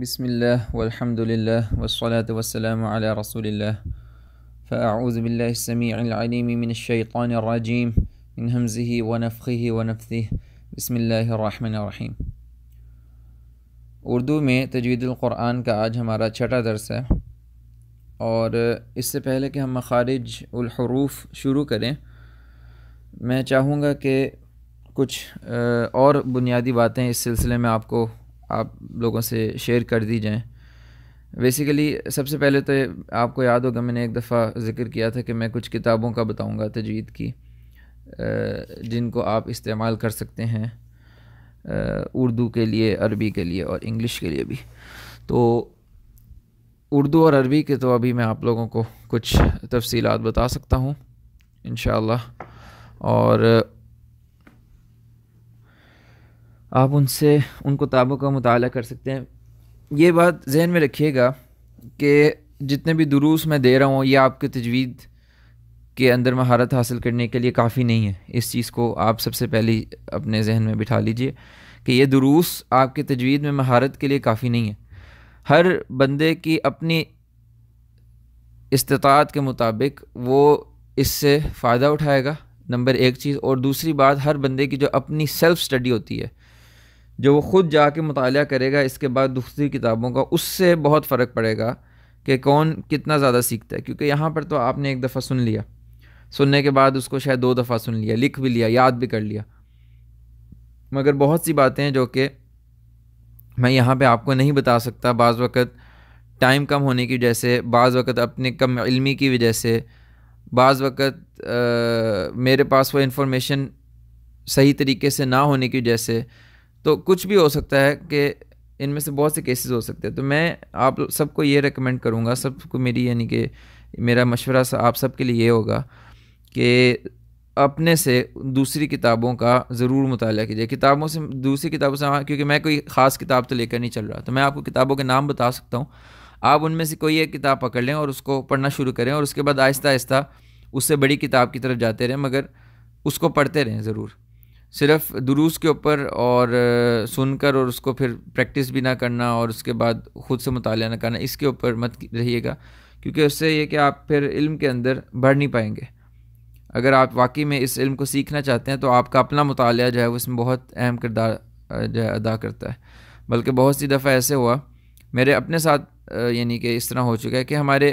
بسم اللہ والحمد للہ والصلاة والسلام علی رسول اللہ باللہ من الشیطان الرجیم من حمزه ونفخه ونفثه بسم اللہ الرحمن الرحیم اردو میں تجوید القرآن کا آج ہمارا چھٹا درس ہے اور اس سے پہلے کہ ہم مخارج الحروف شروع کریں میں چاہوں گا کہ کچھ اور بنیادی باتیں اس سلسلے میں آپ کو آپ لوگوں سے شیئر کر دی جائیں بیسیکلی سب سے پہلے تو آپ کو یاد ہوگا میں نے ایک دفعہ ذکر کیا تھا کہ میں کچھ کتابوں کا بتاؤں گا تجوید کی جن کو آپ استعمال کر سکتے ہیں اردو کے لیے عربی کے لیے اور انگلش کے لیے بھی تو اردو اور عربی کے تو ابھی میں آپ لوگوں کو کچھ تفصیلات بتا سکتا ہوں انشاءاللہ اور آپ ان سے ان کتابوں کا مطالعہ کر سکتے ہیں یہ بات ذہن میں رکھیے گا کہ جتنے بھی دروس میں دے رہا ہوں یہ آپ کے تجوید کے اندر مہارت حاصل کرنے کے لیے کافی نہیں ہے اس چیز کو آپ سب سے پہلے اپنے ذہن میں بٹھا لیجئے کہ یہ دروس آپ کے تجوید میں مہارت کے لیے کافی نہیں ہے ہر بندے کی اپنی استطاعت کے مطابق وہ اس سے فائدہ اٹھائے گا نمبر ایک چیز اور دوسری بات ہر بندے کی جو اپنی سیلف سٹڈی ہوتی ہے جو وہ خود جا کے مطالعہ کرے گا اس کے بعد دوسری کتابوں کا اس سے بہت فرق پڑے گا کہ کون کتنا زیادہ سیکھتا ہے کیونکہ یہاں پر تو آپ نے ایک دفعہ سن لیا سننے کے بعد اس کو شاید دو دفعہ سن لیا لکھ بھی لیا یاد بھی کر لیا مگر بہت سی باتیں ہیں جو کہ میں یہاں پہ آپ کو نہیں بتا سکتا بعض وقت ٹائم کم ہونے کی وجہ سے بعض وقت اپنے کم علمی کی وجہ سے بعض وقت میرے پاس وہ انفارمیشن صحیح طریقے سے نہ ہونے کی وجہ سے تو کچھ بھی ہو سکتا ہے کہ ان میں سے بہت سے کیسز ہو سکتے ہیں تو میں آپ سب کو یہ ریکمینڈ کروں گا سب کو میری یعنی کہ میرا مشورہ سا آپ سب کے لیے یہ ہوگا کہ اپنے سے دوسری کتابوں کا ضرور مطالعہ کیجیے کتابوں سے دوسری کتابوں سے ہاں، کیونکہ میں کوئی خاص کتاب تو لے کر نہیں چل رہا تو میں آپ کو کتابوں کے نام بتا سکتا ہوں آپ ان میں سے کوئی ایک کتاب پکڑ لیں اور اس کو پڑھنا شروع کریں اور اس کے بعد آہستہ آہستہ اس سے بڑی کتاب کی طرف جاتے رہیں مگر اس کو پڑھتے رہیں ضرور صرف دروس کے اوپر اور سن کر اور اس کو پھر پریکٹس بھی نہ کرنا اور اس کے بعد خود سے مطالعہ نہ کرنا اس کے اوپر مت رہیے گا کیونکہ اس سے یہ کہ آپ پھر علم کے اندر بڑھ نہیں پائیں گے اگر آپ واقعی میں اس علم کو سیکھنا چاہتے ہیں تو آپ کا اپنا مطالعہ جو ہے اس میں بہت اہم کردار جو ہے ادا کرتا ہے بلکہ بہت سی دفعہ ایسے ہوا میرے اپنے ساتھ یعنی کہ اس طرح ہو چکا ہے کہ ہمارے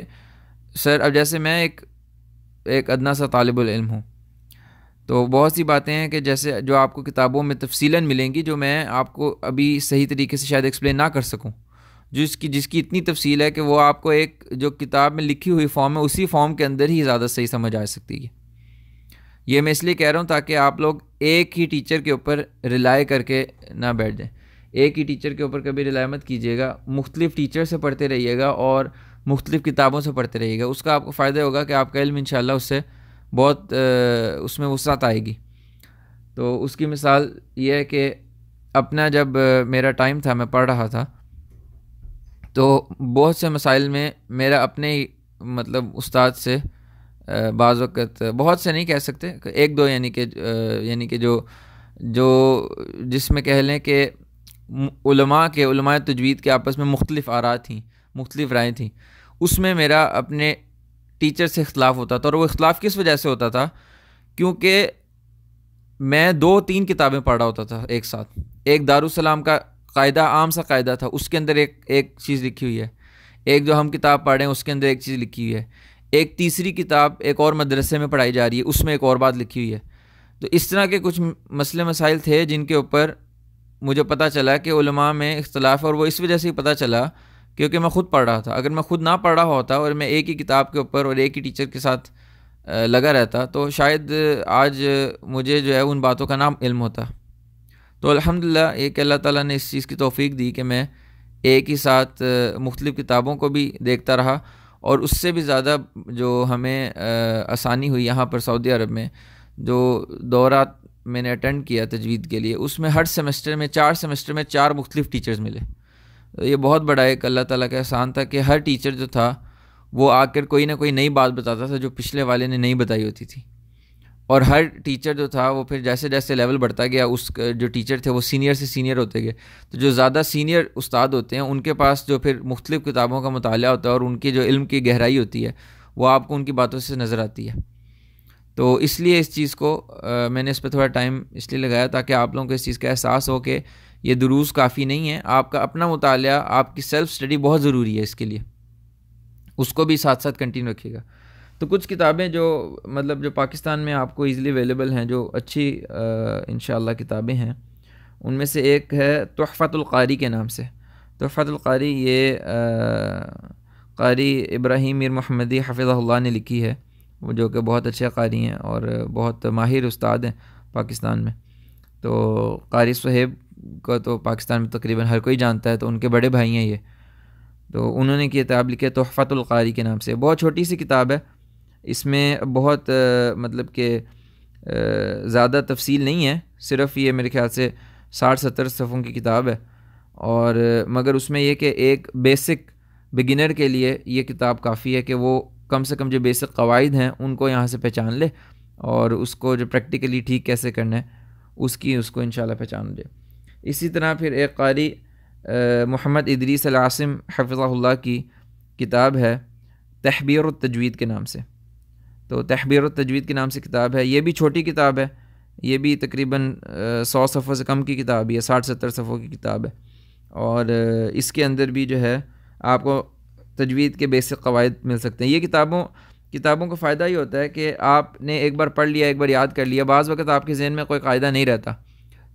سر اب جیسے میں ایک ایک ادنا سا طالب العلم ہوں تو بہت سی باتیں ہیں کہ جیسے جو آپ کو کتابوں میں تفصیل ملیں گی جو میں آپ کو ابھی صحیح طریقے سے شاید ایکسپلین نہ کر سکوں جس کی جس کی اتنی تفصیل ہے کہ وہ آپ کو ایک جو کتاب میں لکھی ہوئی فام ہے اسی فام کے اندر ہی زیادہ صحیح سمجھ آ سکتی ہے یہ میں اس لیے کہہ رہا ہوں تاکہ آپ لوگ ایک ہی ٹیچر کے اوپر رلائے کر کے نہ بیٹھ جائیں ایک ہی ٹیچر کے اوپر کبھی رلائے مت کیجیے گا مختلف ٹیچر سے پڑھتے رہیے گا اور مختلف کتابوں سے پڑھتے رہیے گا اس کا آپ کو فائدہ ہوگا کہ آپ کا علم ان اس سے بہت اس میں وسعت آئے گی تو اس کی مثال یہ ہے کہ اپنا جب میرا ٹائم تھا میں پڑھ رہا تھا تو بہت سے مسائل میں میرا اپنے ہی مطلب استاد سے بعض وقت بہت سے نہیں کہہ سکتے ایک دو یعنی کہ یعنی کہ جو جو جس میں کہہ لیں کہ علماء کے علماء تجوید کے آپس میں مختلف آرا تھیں مختلف رائے تھیں اس میں میرا اپنے ٹیچر سے اختلاف ہوتا تھا اور وہ اختلاف کس وجہ سے ہوتا تھا کیونکہ میں دو تین کتابیں پڑھ رہا ہوتا تھا ایک ساتھ ایک دار السلام کا قاعدہ عام سا قاعدہ تھا اس کے اندر ایک ایک چیز لکھی ہوئی ہے ایک جو ہم کتاب پڑھ رہے ہیں اس کے اندر ایک چیز لکھی ہوئی ہے ایک تیسری کتاب ایک اور مدرسے میں پڑھائی جا رہی ہے اس میں ایک اور بات لکھی ہوئی ہے تو اس طرح کے کچھ مسئلے مسائل تھے جن کے اوپر مجھے پتہ چلا کہ علماء میں اختلاف اور وہ اس وجہ سے ہی پتہ چلا کیونکہ میں خود پڑھ رہا تھا اگر میں خود نہ پڑھ رہا ہوتا اور میں ایک ہی کتاب کے اوپر اور ایک ہی ٹیچر کے ساتھ لگا رہتا تو شاید آج مجھے جو ہے ان باتوں کا نام علم ہوتا تو الحمد للہ ایک کہ اللہ تعالیٰ نے اس چیز کی توفیق دی کہ میں ایک ہی ساتھ مختلف کتابوں کو بھی دیکھتا رہا اور اس سے بھی زیادہ جو ہمیں آسانی ہوئی یہاں پر سعودی عرب میں جو دورہ میں نے اٹینڈ کیا تجوید کے لیے اس میں ہر سیمسٹر میں چار سیمسٹر میں چار مختلف ٹیچرز ملے یہ بہت بڑا ایک اللہ تعالیٰ کا احسان تھا کہ ہر ٹیچر جو تھا وہ آ کر کوئی نہ کوئی نئی بات بتاتا تھا جو پچھلے والے نے نہیں بتائی ہوتی تھی اور ہر ٹیچر جو تھا وہ پھر جیسے جیسے لیول بڑھتا گیا اس جو ٹیچر تھے وہ سینئر سے سینئر ہوتے گئے تو جو زیادہ سینئر استاد ہوتے ہیں ان کے پاس جو پھر مختلف کتابوں کا مطالعہ ہوتا ہے اور ان کی جو علم کی گہرائی ہوتی ہے وہ آپ کو ان کی باتوں سے نظر آتی ہے تو اس لیے اس چیز کو میں نے اس پہ تھوڑا ٹائم اس لیے لگایا تاکہ آپ لوگوں کو اس چیز کا احساس ہو کہ یہ دروس کافی نہیں ہے آپ کا اپنا مطالعہ آپ کی سیلف اسٹڈی بہت ضروری ہے اس کے لیے اس کو بھی ساتھ ساتھ کنٹینیو رکھیے گا تو کچھ کتابیں جو مطلب جو پاکستان میں آپ کو ایزلی اویلیبل ہیں جو اچھی انشاءاللہ کتابیں ہیں ان میں سے ایک ہے تحفت القاری کے نام سے تحفۃ القاری یہ قاری ابراہیم میر محمدی حفظ اللہ نے لکھی ہے وہ جو کہ بہت اچھے قاری ہیں اور بہت ماہر استاد ہیں پاکستان میں تو قاری صہیب کا تو پاکستان میں تقریباً ہر کوئی جانتا ہے تو ان کے بڑے بھائی ہیں یہ تو انہوں نے کتاب لکھی تحفت القاری کے نام سے بہت چھوٹی سی کتاب ہے اس میں بہت مطلب کہ زیادہ تفصیل نہیں ہے صرف یہ میرے خیال سے ساٹھ ستر صفوں کی کتاب ہے اور مگر اس میں یہ کہ ایک بیسک بگنر کے لیے یہ کتاب کافی ہے کہ وہ کم سے کم جو بیسک قواعد ہیں ان کو یہاں سے پہچان لے اور اس کو جو پریکٹیکلی ٹھیک کیسے کرنا ہے اس کی اس کو انشاءاللہ پہچان لے اسی طرح پھر ایک قاری محمد ادریس العاصم حفظہ اللہ کی کتاب ہے تحبیر التجوید کے نام سے تو تحبیر التجوید کے نام سے کتاب ہے یہ بھی چھوٹی کتاب ہے یہ بھی تقریباً سو صفوں سے کم کی کتاب ہے ساٹھ ستر صفحوں کی کتاب ہے اور اس کے اندر بھی جو ہے آپ کو تجوید کے بیسک قواعد مل سکتے ہیں یہ کتابوں کتابوں کو فائدہ یہ ہوتا ہے کہ آپ نے ایک بار پڑھ لیا ایک بار یاد کر لیا بعض وقت آپ کے ذہن میں کوئی قاعدہ نہیں رہتا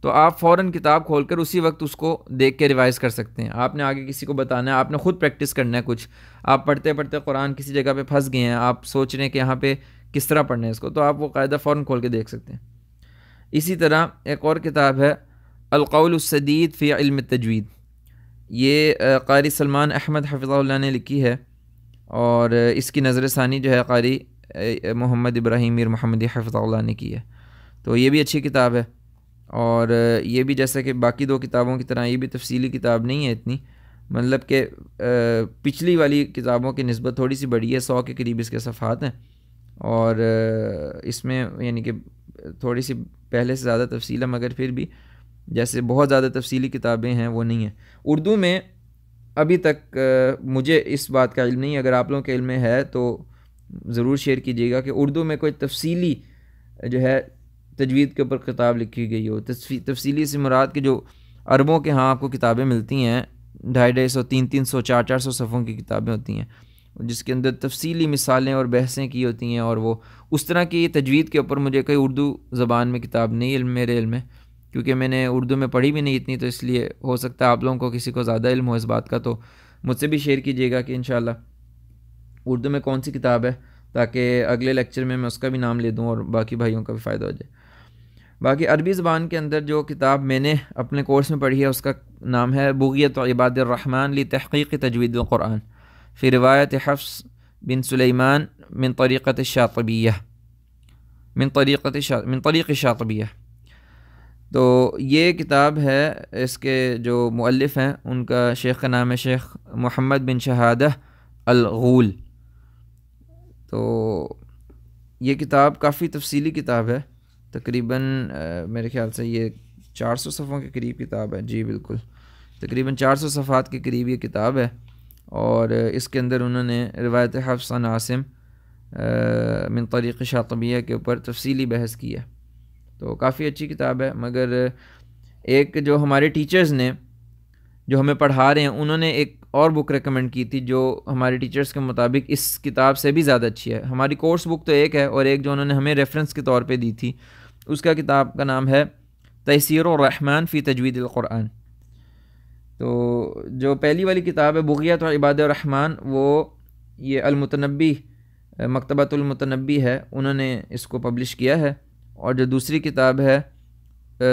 تو آپ فوراً کتاب کھول کر اسی وقت اس کو دیکھ کے ریوائز کر سکتے ہیں آپ نے آگے کسی کو بتانا ہے آپ نے خود پریکٹس کرنا ہے کچھ آپ پڑھتے پڑھتے قرآن کسی جگہ پہ پھنس گئے ہیں آپ سوچ رہے ہیں کہ یہاں پہ کس طرح پڑھنا ہے اس کو تو آپ وہ قاعدہ فوراً کھول کے دیکھ سکتے ہیں اسی طرح ایک اور کتاب ہے القول الصدید فی علم تجوید یہ قاری سلمان احمد حفظہ اللہ نے لکھی ہے اور اس کی نظر ثانی جو ہے قاری محمد ابراہیم میر محمد حفظہ اللہ نے کی ہے تو یہ بھی اچھی کتاب ہے اور یہ بھی جیسا کہ باقی دو کتابوں کی طرح یہ بھی تفصیلی کتاب نہیں ہے اتنی مطلب کہ پچھلی والی کتابوں کی نسبت تھوڑی سی بڑی ہے سو کے قریب اس کے صفحات ہیں اور اس میں یعنی کہ تھوڑی سی پہلے سے زیادہ تفصیل ہے مگر پھر بھی جیسے بہت زیادہ تفصیلی کتابیں ہیں وہ نہیں ہیں اردو میں ابھی تک مجھے اس بات کا علم نہیں اگر آپ لوگوں کے علم میں ہے تو ضرور شیئر کیجیے گا کہ اردو میں کوئی تفصیلی جو ہے تجوید کے اوپر کتاب لکھی گئی ہو تفصیلی سے مراد کے جو عربوں کے ہاں آپ کو کتابیں ملتی ہیں ڈھائی ڈھائی سو تین تین سو چار چار سو صفوں کی کتابیں ہوتی ہیں جس کے اندر تفصیلی مثالیں اور بحثیں کی ہوتی ہیں اور وہ اس طرح کی تجوید کے اوپر مجھے کئی اردو زبان میں کتاب نہیں علم میرے علم ہے کیونکہ میں نے اردو میں پڑھی بھی نہیں اتنی تو اس لیے ہو سکتا ہے آپ لوگوں کو کسی کو زیادہ علم ہو اس بات کا تو مجھ سے بھی شیئر کیجیے گا کہ انشاءاللہ اردو میں کون سی کتاب ہے تاکہ اگلے لیکچر میں میں اس کا بھی نام لے دوں اور باقی بھائیوں کا بھی فائدہ ہو جائے باقی عربی زبان کے اندر جو کتاب میں نے اپنے کورس میں پڑھی ہے اس کا نام ہے بغیت و عباد الرحمٰن لی تحقیق تجوید القرآن فی روایت حفظ بن سلیمان من طریقت شاطبیہ من طریقت شا من طریق شاطبیہ تو یہ کتاب ہے اس کے جو مؤلف ہیں ان کا شیخ کا نام ہے شیخ محمد بن شہادہ الغول تو یہ کتاب کافی تفصیلی کتاب ہے تقریباً میرے خیال سے یہ چار سو صفحوں کے قریب کتاب ہے جی بالکل تقریباً چار سو صفحات کے قریب یہ کتاب ہے اور اس کے اندر انہوں نے روایت حفصہ ناصم من طریق شاطبیہ کے اوپر تفصیلی بحث کی ہے تو کافی اچھی کتاب ہے مگر ایک جو ہمارے ٹیچرز نے جو ہمیں پڑھا رہے ہیں انہوں نے ایک اور بک ریکمنڈ کی تھی جو ہماری ٹیچرس کے مطابق اس کتاب سے بھی زیادہ اچھی ہے ہماری کورس بک تو ایک ہے اور ایک جو انہوں نے ہمیں ریفرنس کے طور پہ دی تھی اس کا کتاب کا نام ہے تہسیر و فی تجوید القرآن تو جو پہلی والی کتاب ہے بغیت اور عباد الرحمان وہ یہ المتنبی مکتبۃ المتنبی ہے انہوں نے اس کو پبلش کیا ہے اور جو دوسری کتاب ہے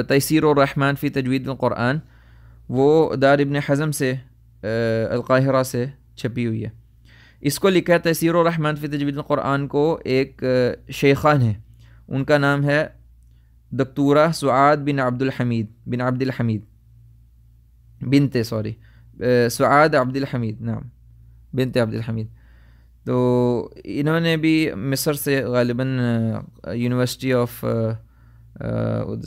تیسیر و رحمان فی تجوید القرآن وہ دار ابن حزم سے القاہرہ سے چھپی ہوئی ہے اس کو لکھا ہے تحصیر و رحمان فی تجوید القرآن کو ایک شیخہ ہے ان کا نام ہے دکتورہ سعاد بن عبد الحمید بن عبد الحمید بنتے سوری سعاد عبد الحمید نام بنتے عبد الحمید تو انہوں نے بھی مصر سے غالباً یونیورسٹی آف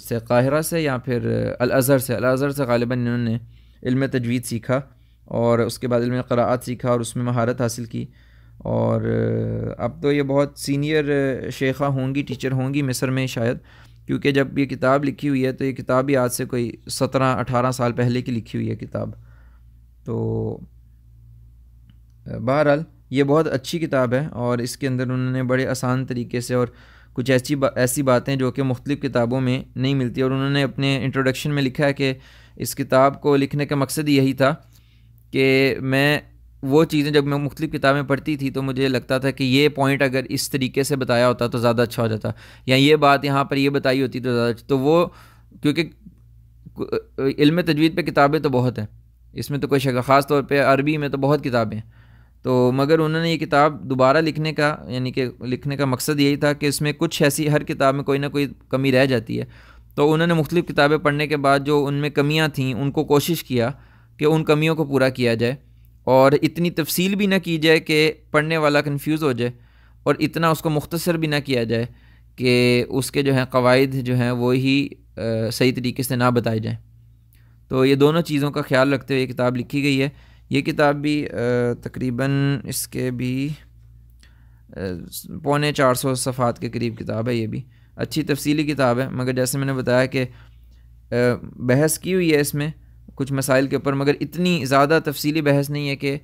سے قاہرہ سے یا پھر الازہر سے الازہر سے غالباً انہوں نے علم تجوید سیکھا اور اس کے بعد علم قرآت سیکھا اور اس میں مہارت حاصل کی اور اب تو یہ بہت سینئر شیخہ ہوں گی ٹیچر ہوں گی مصر میں شاید کیونکہ جب یہ کتاب لکھی ہوئی ہے تو یہ کتاب بھی آج سے کوئی سترہ اٹھارہ سال پہلے کی لکھی ہوئی ہے کتاب تو بہرحال یہ بہت اچھی کتاب ہے اور اس کے اندر انہوں نے بڑے آسان طریقے سے اور کچھ ایسی با ایسی باتیں جو کہ مختلف کتابوں میں نہیں ملتی اور انہوں نے اپنے انٹروڈکشن میں لکھا ہے کہ اس کتاب کو لکھنے کا مقصد یہی تھا کہ میں وہ چیزیں جب میں مختلف کتابیں پڑھتی تھی تو مجھے لگتا تھا کہ یہ پوائنٹ اگر اس طریقے سے بتایا ہوتا تو زیادہ اچھا ہو جاتا یا یہ بات یہاں پر یہ بتائی ہوتی تو زیادہ اچھا۔ تو وہ کیونکہ علم تجوید پہ کتابیں تو بہت ہیں اس میں تو کوئی شک خاص طور پہ عربی میں تو بہت کتابیں ہیں تو مگر انہوں نے یہ کتاب دوبارہ لکھنے کا یعنی کہ لکھنے کا مقصد یہی تھا کہ اس میں کچھ ایسی ہر کتاب میں کوئی نہ کوئی کمی رہ جاتی ہے تو انہوں نے مختلف کتابیں پڑھنے کے بعد جو ان میں کمیاں تھیں ان کو کوشش کیا کہ ان کمیوں کو پورا کیا جائے اور اتنی تفصیل بھی نہ کی جائے کہ پڑھنے والا کنفیوز ہو جائے اور اتنا اس کو مختصر بھی نہ کیا جائے کہ اس کے جو ہیں قواعد جو ہیں وہی وہ صحیح طریقے سے نہ بتائے جائیں تو یہ دونوں چیزوں کا خیال رکھتے ہوئے یہ کتاب لکھی گئی ہے یہ کتاب بھی تقریباً اس کے بھی پونے چار سو صفحات کے قریب کتاب ہے یہ بھی اچھی تفصیلی کتاب ہے مگر جیسے میں نے بتایا کہ بحث کی ہوئی ہے اس میں کچھ مسائل کے اوپر مگر اتنی زیادہ تفصیلی بحث نہیں ہے کہ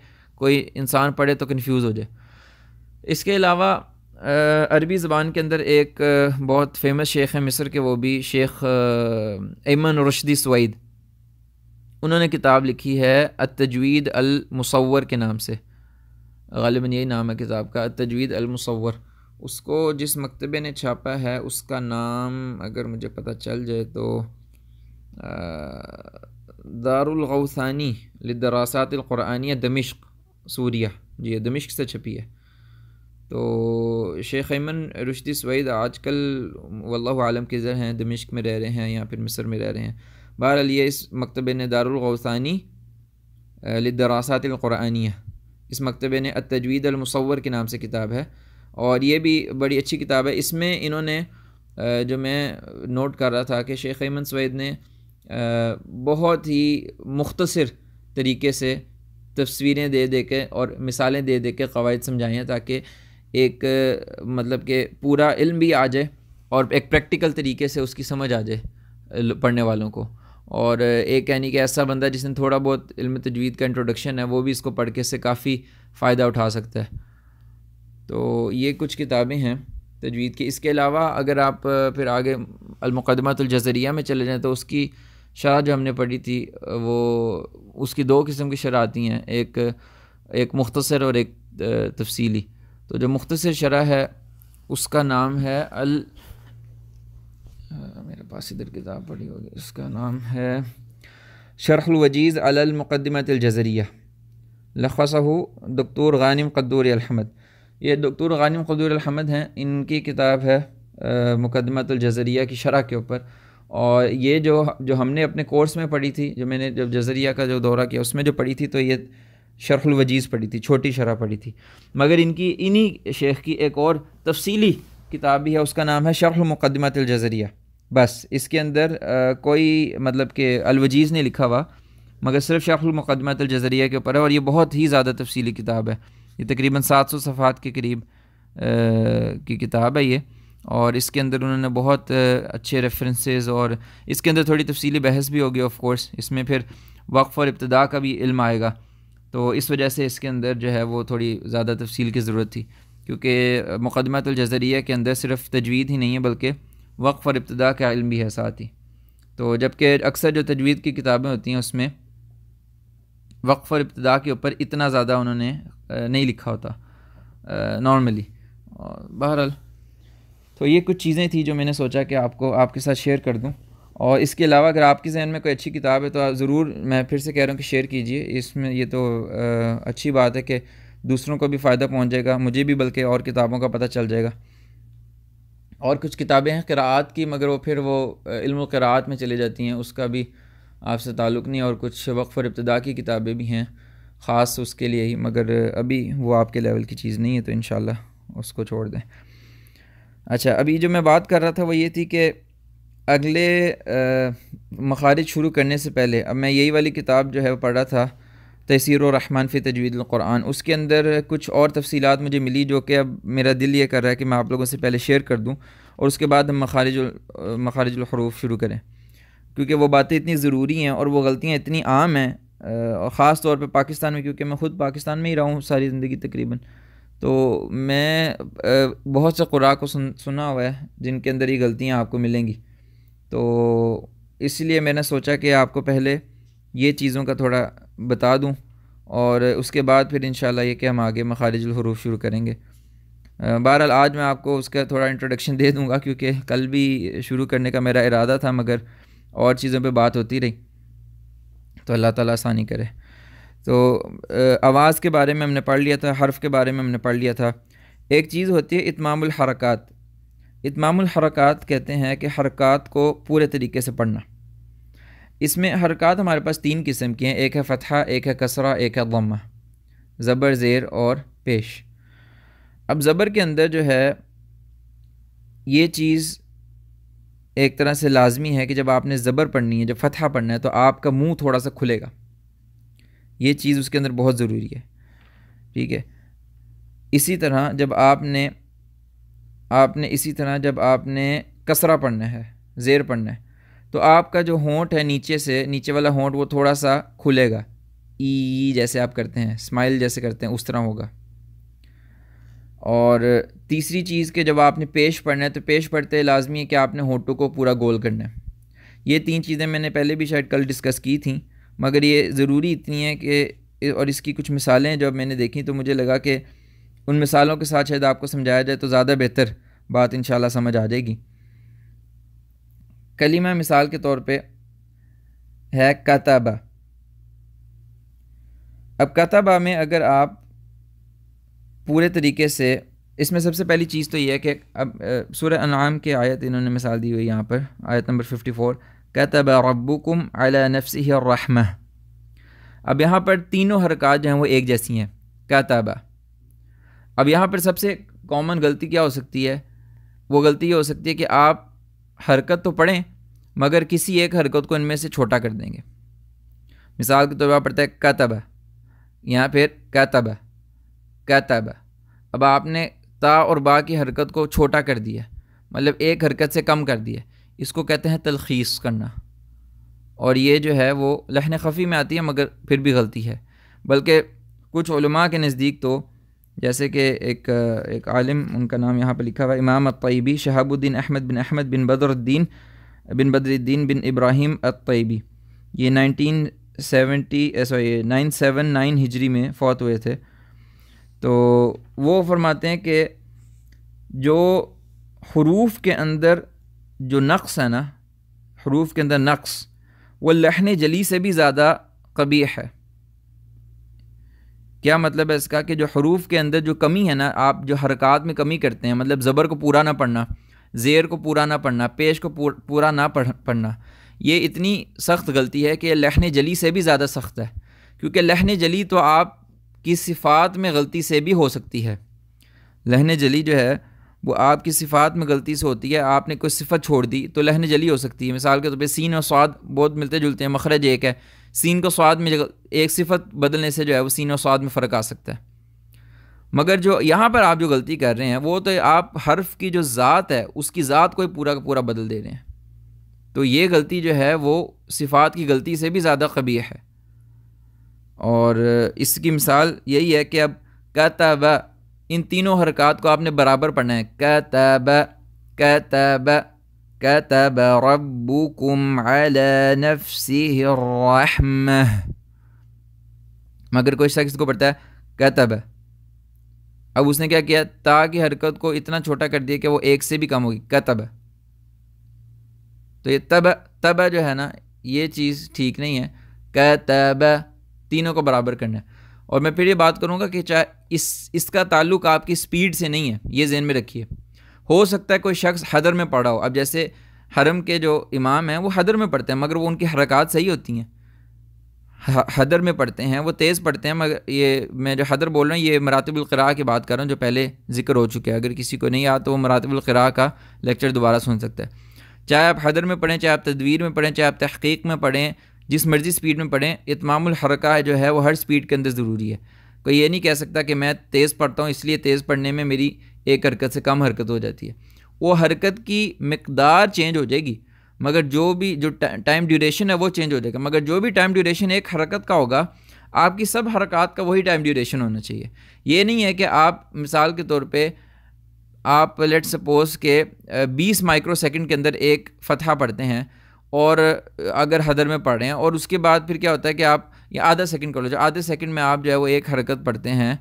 کوئی انسان پڑھے تو کنفیوز ہو جائے اس کے علاوہ عربی زبان کے اندر ایک بہت فیمس شیخ ہے مصر کے وہ بھی شیخ ایمن رشدی سوید انہوں نے کتاب لکھی ہے التجوید المصور کے نام سے غالباً یہی نام ہے کتاب کا التجوید المصور اس کو جس مکتبے نے چھاپا ہے اس کا نام اگر مجھے پتہ چل جائے تو دار الغوثانی لدراسات القرآن دمشق سوریہ جی دمشق سے چھپی ہے تو شیخ ایمن رشدی سوید آج کل واللہ عالم کے زر ہیں دمشق میں رہ رہے ہیں یا پھر مصر میں رہ رہے ہیں یہ اس مکتبے نے دار الغوثانی لدراسات القرآنیہ اس مکتبے نے التجوید المصور کے نام سے کتاب ہے اور یہ بھی بڑی اچھی کتاب ہے اس میں انہوں نے جو میں نوٹ کر رہا تھا کہ شیخ ایمن سوید نے بہت ہی مختصر طریقے سے تصویریں دے دے کے اور مثالیں دے دے کے قواعد سمجھائیں تاکہ ایک مطلب کہ پورا علم بھی آ جائے اور ایک پریکٹیکل طریقے سے اس کی سمجھ آ جائے پڑھنے والوں کو اور ایک یعنی کہ ایسا بندہ جس نے تھوڑا بہت علم تجوید کا انٹروڈکشن ہے وہ بھی اس کو پڑھ کے سے کافی فائدہ اٹھا سکتا ہے تو یہ کچھ کتابیں ہیں تجوید کی اس کے علاوہ اگر آپ پھر آگے المقدمت الجزریہ میں چلے جائیں تو اس کی شرح جو ہم نے پڑھی تھی وہ اس کی دو قسم کی شرح آتی ہیں ایک ایک مختصر اور ایک تفصیلی تو جو مختصر شرح ہے اس کا نام ہے ال میرے پاس ادھر کتاب پڑھی ہوگی اس کا نام ہے شرح الوجیز المقدمۃ الجزریہ لخصہ دکتور غانم قدور الحمد یہ دکتور غانم قدور الحمد ہیں ان کی کتاب ہے مقدمۃ الجزریہ کی شرح کے اوپر اور یہ جو جو ہم نے اپنے کورس میں پڑھی تھی جو میں نے جب جزریہ کا جو دورہ کیا اس میں جو پڑھی تھی تو یہ شرخ الوجیز پڑھی تھی چھوٹی شرح پڑھی تھی مگر ان کی انہی شیخ کی ایک اور تفصیلی کتاب بھی ہے اس کا نام ہے شرح المقدمہ الجزریہ بس اس کے اندر کوئی مطلب کہ الوجیز نے لکھا ہوا مگر صرف شرح المقدمہ الجزریہ کے اوپر ہے اور یہ بہت ہی زیادہ تفصیلی کتاب ہے یہ تقریباً سات سو صفحات کے قریب کی کتاب ہے یہ اور اس کے اندر انہوں نے بہت اچھے ریفرنسز اور اس کے اندر تھوڑی تفصیلی بحث بھی ہوگی آف کورس اس میں پھر وقف اور ابتدا کا بھی علم آئے گا تو اس وجہ سے اس کے اندر جو ہے وہ تھوڑی زیادہ تفصیل کی ضرورت تھی کیونکہ مقدمہ الجزریہ کے اندر صرف تجوید ہی نہیں ہے بلکہ وقف اور ابتدا کا علم بھی ہے ساتھ ہی تو جب کہ اکثر جو تجوید کی کتابیں ہوتی ہیں اس میں وقف اور ابتدا کے اوپر اتنا زیادہ انہوں نے نہیں لکھا ہوتا نارملی بہرحال تو یہ کچھ چیزیں تھیں جو میں نے سوچا کہ آپ کو آپ کے ساتھ شیئر کر دوں اور اس کے علاوہ اگر آپ کے ذہن میں کوئی اچھی کتاب ہے تو آپ ضرور میں پھر سے کہہ رہا ہوں کہ شیئر کیجیے اس میں یہ تو اچھی بات ہے کہ دوسروں کو بھی فائدہ پہنچ جائے گا مجھے بھی بلکہ اور کتابوں کا پتہ چل جائے گا اور کچھ کتابیں ہیں قراعات کی مگر وہ پھر وہ علم و قراعت میں چلے جاتی ہیں اس کا بھی آپ سے تعلق نہیں اور کچھ وقف اور ابتدا کی کتابیں بھی ہیں خاص اس کے لیے ہی مگر ابھی وہ آپ کے لیول کی چیز نہیں ہے تو انشاءاللہ اس کو چھوڑ دیں اچھا ابھی جو میں بات کر رہا تھا وہ یہ تھی کہ اگلے مخارج شروع کرنے سے پہلے اب میں یہی والی کتاب جو ہے وہ پڑھا تھا تحصیر و رحمان فی تجوید القرآن اس کے اندر کچھ اور تفصیلات مجھے ملی جو کہ اب میرا دل یہ کر رہا ہے کہ میں آپ لوگوں سے پہلے شیئر کر دوں اور اس کے بعد ہم مخارج مخارج الحروف شروع کریں کیونکہ وہ باتیں اتنی ضروری ہیں اور وہ غلطیاں اتنی عام ہیں خاص طور پہ پاکستان میں کیونکہ میں خود پاکستان میں ہی رہا ہوں ساری زندگی تقریباً تو میں بہت سے قرآن کو سن سنا ہوا ہے جن کے اندر یہ غلطیاں آپ کو ملیں گی تو اس لیے میں نے سوچا کہ آپ کو پہلے یہ چیزوں کا تھوڑا بتا دوں اور اس کے بعد پھر انشاءاللہ یہ کہ ہم آگے مخارج الحروف شروع کریں گے بہرحال آج میں آپ کو اس کا تھوڑا انٹروڈکشن دے دوں گا کیونکہ کل بھی شروع کرنے کا میرا ارادہ تھا مگر اور چیزوں پہ بات ہوتی رہی تو اللہ تعالیٰ آسانی کرے تو آواز کے بارے میں ہم نے پڑھ لیا تھا حرف کے بارے میں ہم نے پڑھ لیا تھا ایک چیز ہوتی ہے اتمام الحرکات اتمام الحرکات کہتے ہیں کہ حرکات کو پورے طریقے سے پڑھنا اس میں حرکات ہمارے پاس تین قسم کی ہیں ایک ہے فتحہ ایک ہے کسرہ ایک ہے غمہ زبر زیر اور پیش اب زبر کے اندر جو ہے یہ چیز ایک طرح سے لازمی ہے کہ جب آپ نے زبر پڑھنی ہے جب فتحہ پڑھنا ہے تو آپ کا منہ تھوڑا سا کھلے گا یہ چیز اس کے اندر بہت ضروری ہے ٹھیک ہے اسی طرح جب آپ نے آپ نے اسی طرح جب آپ نے کسرا پڑھنا ہے زیر پڑھنا ہے تو آپ کا جو ہونٹ ہے نیچے سے نیچے والا ہونٹ وہ تھوڑا سا کھلے گا ای جیسے آپ کرتے ہیں اسمائل جیسے کرتے ہیں اس طرح ہوگا اور تیسری چیز کہ جب آپ نے پیش پڑھنا ہے تو پیش پڑھتے لازمی ہے کہ آپ نے ہونٹوں کو پورا گول کرنا ہے یہ تین چیزیں میں نے پہلے بھی شاید کل ڈسکس کی تھیں مگر یہ ضروری اتنی ہے کہ اور اس کی کچھ مثالیں جب میں نے دیکھیں تو مجھے لگا کہ ان مثالوں کے ساتھ شاید آپ کو سمجھایا جائے تو زیادہ بہتر بات انشاءاللہ سمجھ آ جائے گی کلیمہ مثال کے طور پہ ہے کتابہ اب کتابہ میں اگر آپ پورے طریقے سے اس میں سب سے پہلی چیز تو یہ ہے کہ اب سورہ انعام کے آیت انہوں نے مثال دی ہوئی یہاں پر آیت نمبر ففٹی فور کتب ربکم علی نفسہ الرحمہ اب یہاں پر تینوں حرکات جو ہیں وہ ایک جیسی ہیں کتب اب یہاں پر سب سے کامن غلطی کیا ہو سکتی ہے وہ غلطی یہ ہو سکتی ہے کہ آپ حرکت تو پڑھیں مگر کسی ایک حرکت کو ان میں سے چھوٹا کر دیں گے مثال کے طور پر پڑھتا ہے کتب یہاں پھر کتب کتب اب آپ نے تا اور با کی حرکت کو چھوٹا کر دیا مطلب ایک حرکت سے کم کر دیا اس کو کہتے ہیں تلخیص کرنا اور یہ جو ہے وہ لہن خفی میں آتی ہے مگر پھر بھی غلطی ہے بلکہ کچھ علماء کے نزدیک تو جیسے کہ ایک ایک عالم ان کا نام یہاں پہ لکھا ہوا امام الطیبی شہاب الدین احمد بن احمد بن بدر الدین بن بدر الدین بن ابراہیم الطیبی یہ nineteen seventy sorry nine seven nine ہجری میں فوت ہوئے تھے تو وہ فرماتے ہیں کہ جو حروف کے اندر جو نقص ہے نا حروف کے اندر نقص وہ لہن جلی سے بھی زیادہ قبی ہے کیا مطلب ہے اس کا کہ جو حروف کے اندر جو کمی ہے نا آپ جو حرکات میں کمی کرتے ہیں مطلب زبر کو پورا نہ پڑھنا زیر کو پورا نہ پڑھنا پیش کو پورا نہ پڑھنا یہ اتنی سخت غلطی ہے کہ لہن جلی سے بھی زیادہ سخت ہے کیونکہ لہن جلی تو آپ کی صفات میں غلطی سے بھی ہو سکتی ہے لہن جلی جو ہے وہ آپ کی صفات میں غلطی سے ہوتی ہے آپ نے کوئی صفت چھوڑ دی تو لہن جلی ہو سکتی ہے مثال کے طور پہ سین اور سواد بہت ملتے جلتے ہیں مخرج ایک ہے سین کو سواد میں ایک صفت بدلنے سے جو ہے وہ سین اور سواد میں فرق آ سکتا ہے مگر جو یہاں پر آپ جو غلطی کر رہے ہیں وہ تو آپ حرف کی جو ذات ہے اس کی ذات کو پورا کا پورا بدل دے رہے ہیں تو یہ غلطی جو ہے وہ صفات کی غلطی سے بھی زیادہ قبیح ہے اور اس کی مثال یہی ہے کہ اب کہتا ان تینوں حرکات کو آپ نے برابر پڑھنا ہے کتب کتب کتب ربکم علی نفسه الرحمہ مگر کوئی شخص کو پڑھتا ہے کتب اب اس نے کیا کیا تا کی حرکت کو اتنا چھوٹا کر دیا کہ وہ ایک سے بھی کم ہوگی کتب تو یہ تب تب جو ہے نا یہ چیز ٹھیک نہیں ہے کتب تینوں کو برابر کرنا ہے اور میں پھر یہ بات کروں گا کہ چاہے اس اس کا تعلق آپ کی اسپیڈ سے نہیں ہے یہ ذہن میں رکھیے ہو سکتا ہے کوئی شخص حدر میں پڑھا ہو اب جیسے حرم کے جو امام ہیں وہ حدر میں پڑھتے ہیں مگر وہ ان کی حرکات صحیح ہوتی ہیں حدر میں پڑھتے ہیں وہ تیز پڑھتے ہیں مگر یہ میں جو حدر بول رہا ہوں یہ مراتب القراء کی بات کر رہا ہوں جو پہلے ذکر ہو چکے ہیں اگر کسی کو نہیں آ تو وہ مراتب القراء کا لیکچر دوبارہ سن سکتا ہے چاہے آپ حدر میں پڑھیں چاہے آپ تدویر میں پڑھیں چاہے آپ تحقیق میں پڑھیں جس مرضی سپیڈ میں پڑھیں اتمام الحرکہ جو ہے وہ ہر سپیڈ کے اندر ضروری ہے کوئی یہ نہیں کہہ سکتا کہ میں تیز پڑھتا ہوں اس لیے تیز پڑھنے میں میری ایک حرکت سے کم حرکت ہو جاتی ہے وہ حرکت کی مقدار چینج ہو جائے گی مگر جو بھی جو ٹائم ڈیوریشن ہے وہ چینج ہو جائے گا مگر جو بھی ٹائم ڈیوریشن ایک حرکت کا ہوگا آپ کی سب حرکات کا وہی ٹائم ڈیوریشن ہونا چاہیے یہ نہیں ہے کہ آپ مثال کے طور پہ آپ لیٹ سپوز کہ بیس مائکرو سیکنڈ کے اندر ایک فتحہ پڑھتے ہیں اور اگر حدر میں پڑھ رہے ہیں اور اس کے بعد پھر کیا ہوتا ہے کہ آپ یہ آدھا سیکنڈ جو آدھے سیکنڈ میں آپ جو ہے وہ ایک حرکت پڑھتے ہیں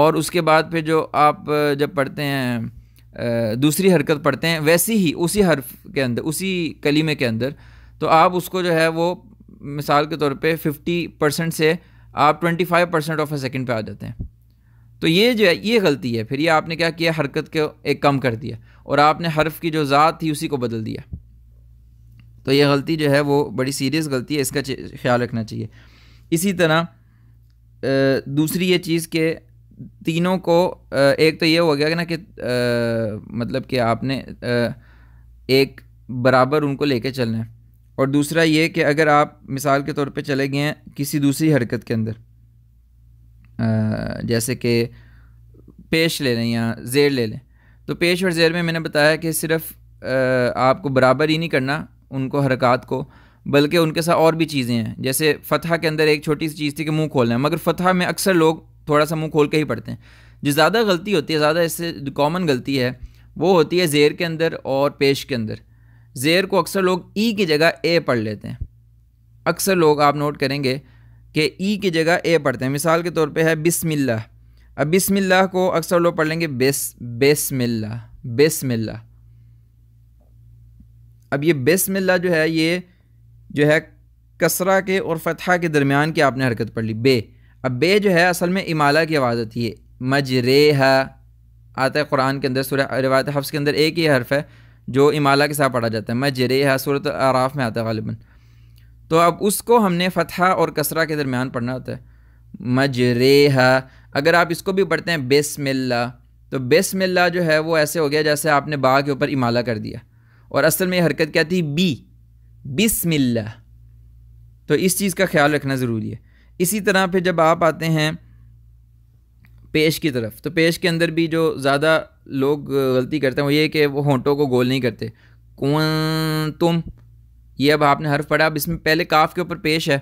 اور اس کے بعد پھر جو آپ جب پڑھتے ہیں دوسری حرکت پڑھتے ہیں ویسی ہی اسی حرف کے اندر اسی کلیمے کے اندر تو آپ اس کو جو ہے وہ مثال کے طور پہ ففٹی پرسینٹ سے آپ twenty five percent of a second پہ آ جاتے ہیں تو یہ جو ہے یہ غلطی ہے پھر یہ آپ نے کیا کیا حرکت کو ایک کم کر دیا اور آپ نے حرف کی جو ذات تھی اسی کو بدل دیا تو یہ غلطی جو ہے وہ بڑی سیریس غلطی ہے اس کا خیال رکھنا چاہیے اسی طرح دوسری یہ چیز کہ تینوں کو ایک تو یہ ہو گیا کہ نا کہ مطلب کہ آپ نے ایک برابر ان کو لے کے چلنا ہے اور دوسرا یہ کہ اگر آپ مثال کے طور پہ چلے گئے ہیں کسی دوسری حرکت کے اندر جیسے کہ پیش لے لیں یا زیر لے لیں تو پیش اور زیر میں میں نے بتایا کہ صرف آپ کو برابر ہی نہیں کرنا ان کو حرکات کو بلکہ ان کے ساتھ اور بھی چیزیں ہیں جیسے فتح کے اندر ایک چھوٹی سی چیز تھی کہ منہ کھولنا ہے مگر فتح میں اکثر لوگ تھوڑا سا منہ کھول کے ہی پڑھتے ہیں جو زیادہ غلطی ہوتی ہے زیادہ اس سے کامن غلطی ہے وہ ہوتی ہے زیر کے اندر اور پیش کے اندر زیر کو اکثر لوگ ای کی جگہ اے پڑھ لیتے ہیں اکثر لوگ آپ نوٹ کریں گے کہ ای کی جگہ اے پڑھتے ہیں مثال کے طور پہ ہے بسم اللہ اب بسم اللہ کو اکثر لوگ پڑھ لیں گے بس بسم اللہ بسم اللہ اب یہ بسم اللہ جو ہے یہ جو ہے کسرہ کے اور فتحہ کے درمیان کی آپ نے حرکت پڑھ لی بے اب بے جو ہے اصل میں امالہ کی آواز ہوتی ہے مج رے آتا ہے قرآن کے اندر سورہ روایت حفظ کے اندر ایک ہی حرف ہے جو امالہ کے ساتھ پڑھا جاتا ہے مج رے ہے صورت العراف میں آتا ہے غالباً تو اب اس کو ہم نے فتحہ اور کسرہ کے درمیان پڑھنا ہوتا ہے مج رے اگر آپ اس کو بھی پڑھتے ہیں بسم اللہ تو بسم اللہ جو ہے وہ ایسے ہو گیا جیسے آپ نے با کے اوپر امالہ کر دیا اور اصل میں یہ حرکت کیا تھی بی بسم اللہ تو اس چیز کا خیال رکھنا ضروری ہے اسی طرح پہ جب آپ آتے ہیں پیش کی طرف تو پیش کے اندر بھی جو زیادہ لوگ غلطی کرتے ہیں وہ یہ کہ وہ ہونٹوں کو گول نہیں کرتے کون تم یہ اب آپ نے حرف پڑھا اب اس میں پہلے کاف کے اوپر پیش ہے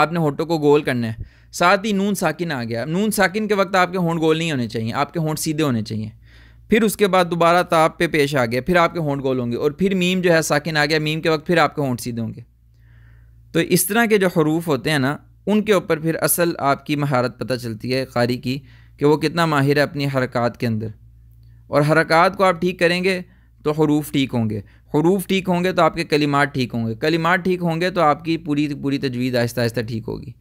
آپ نے ہونٹوں کو گول کرنا ہے ساتھ ہی نون ساکن آ گیا نون ساکن کے وقت آپ کے ہونٹ گول نہیں ہونے چاہیے آپ کے ہونٹ سیدھے ہونے چاہیے پھر اس کے بعد دوبارہ تاپ پہ پیش آ گیا پھر آپ کے ہونٹ گول ہوں گے اور پھر میم جو ہے ساکن آ گیا میم کے وقت پھر آپ کے ہونٹ سیدھے ہوں گے تو اس طرح کے جو حروف ہوتے ہیں نا ان کے اوپر پھر اصل آپ کی مہارت پتہ چلتی ہے قاری کی کہ وہ کتنا ماہر ہے اپنی حرکات کے اندر اور حرکات کو آپ ٹھیک کریں گے تو حروف ٹھیک ہوں گے حروف ٹھیک ہوں گے تو آپ کے کلمات ٹھیک ہوں گے کلمات ٹھیک ہوں گے تو آپ کی پوری پوری تجوید آہستہ آہستہ ٹھیک ہوگی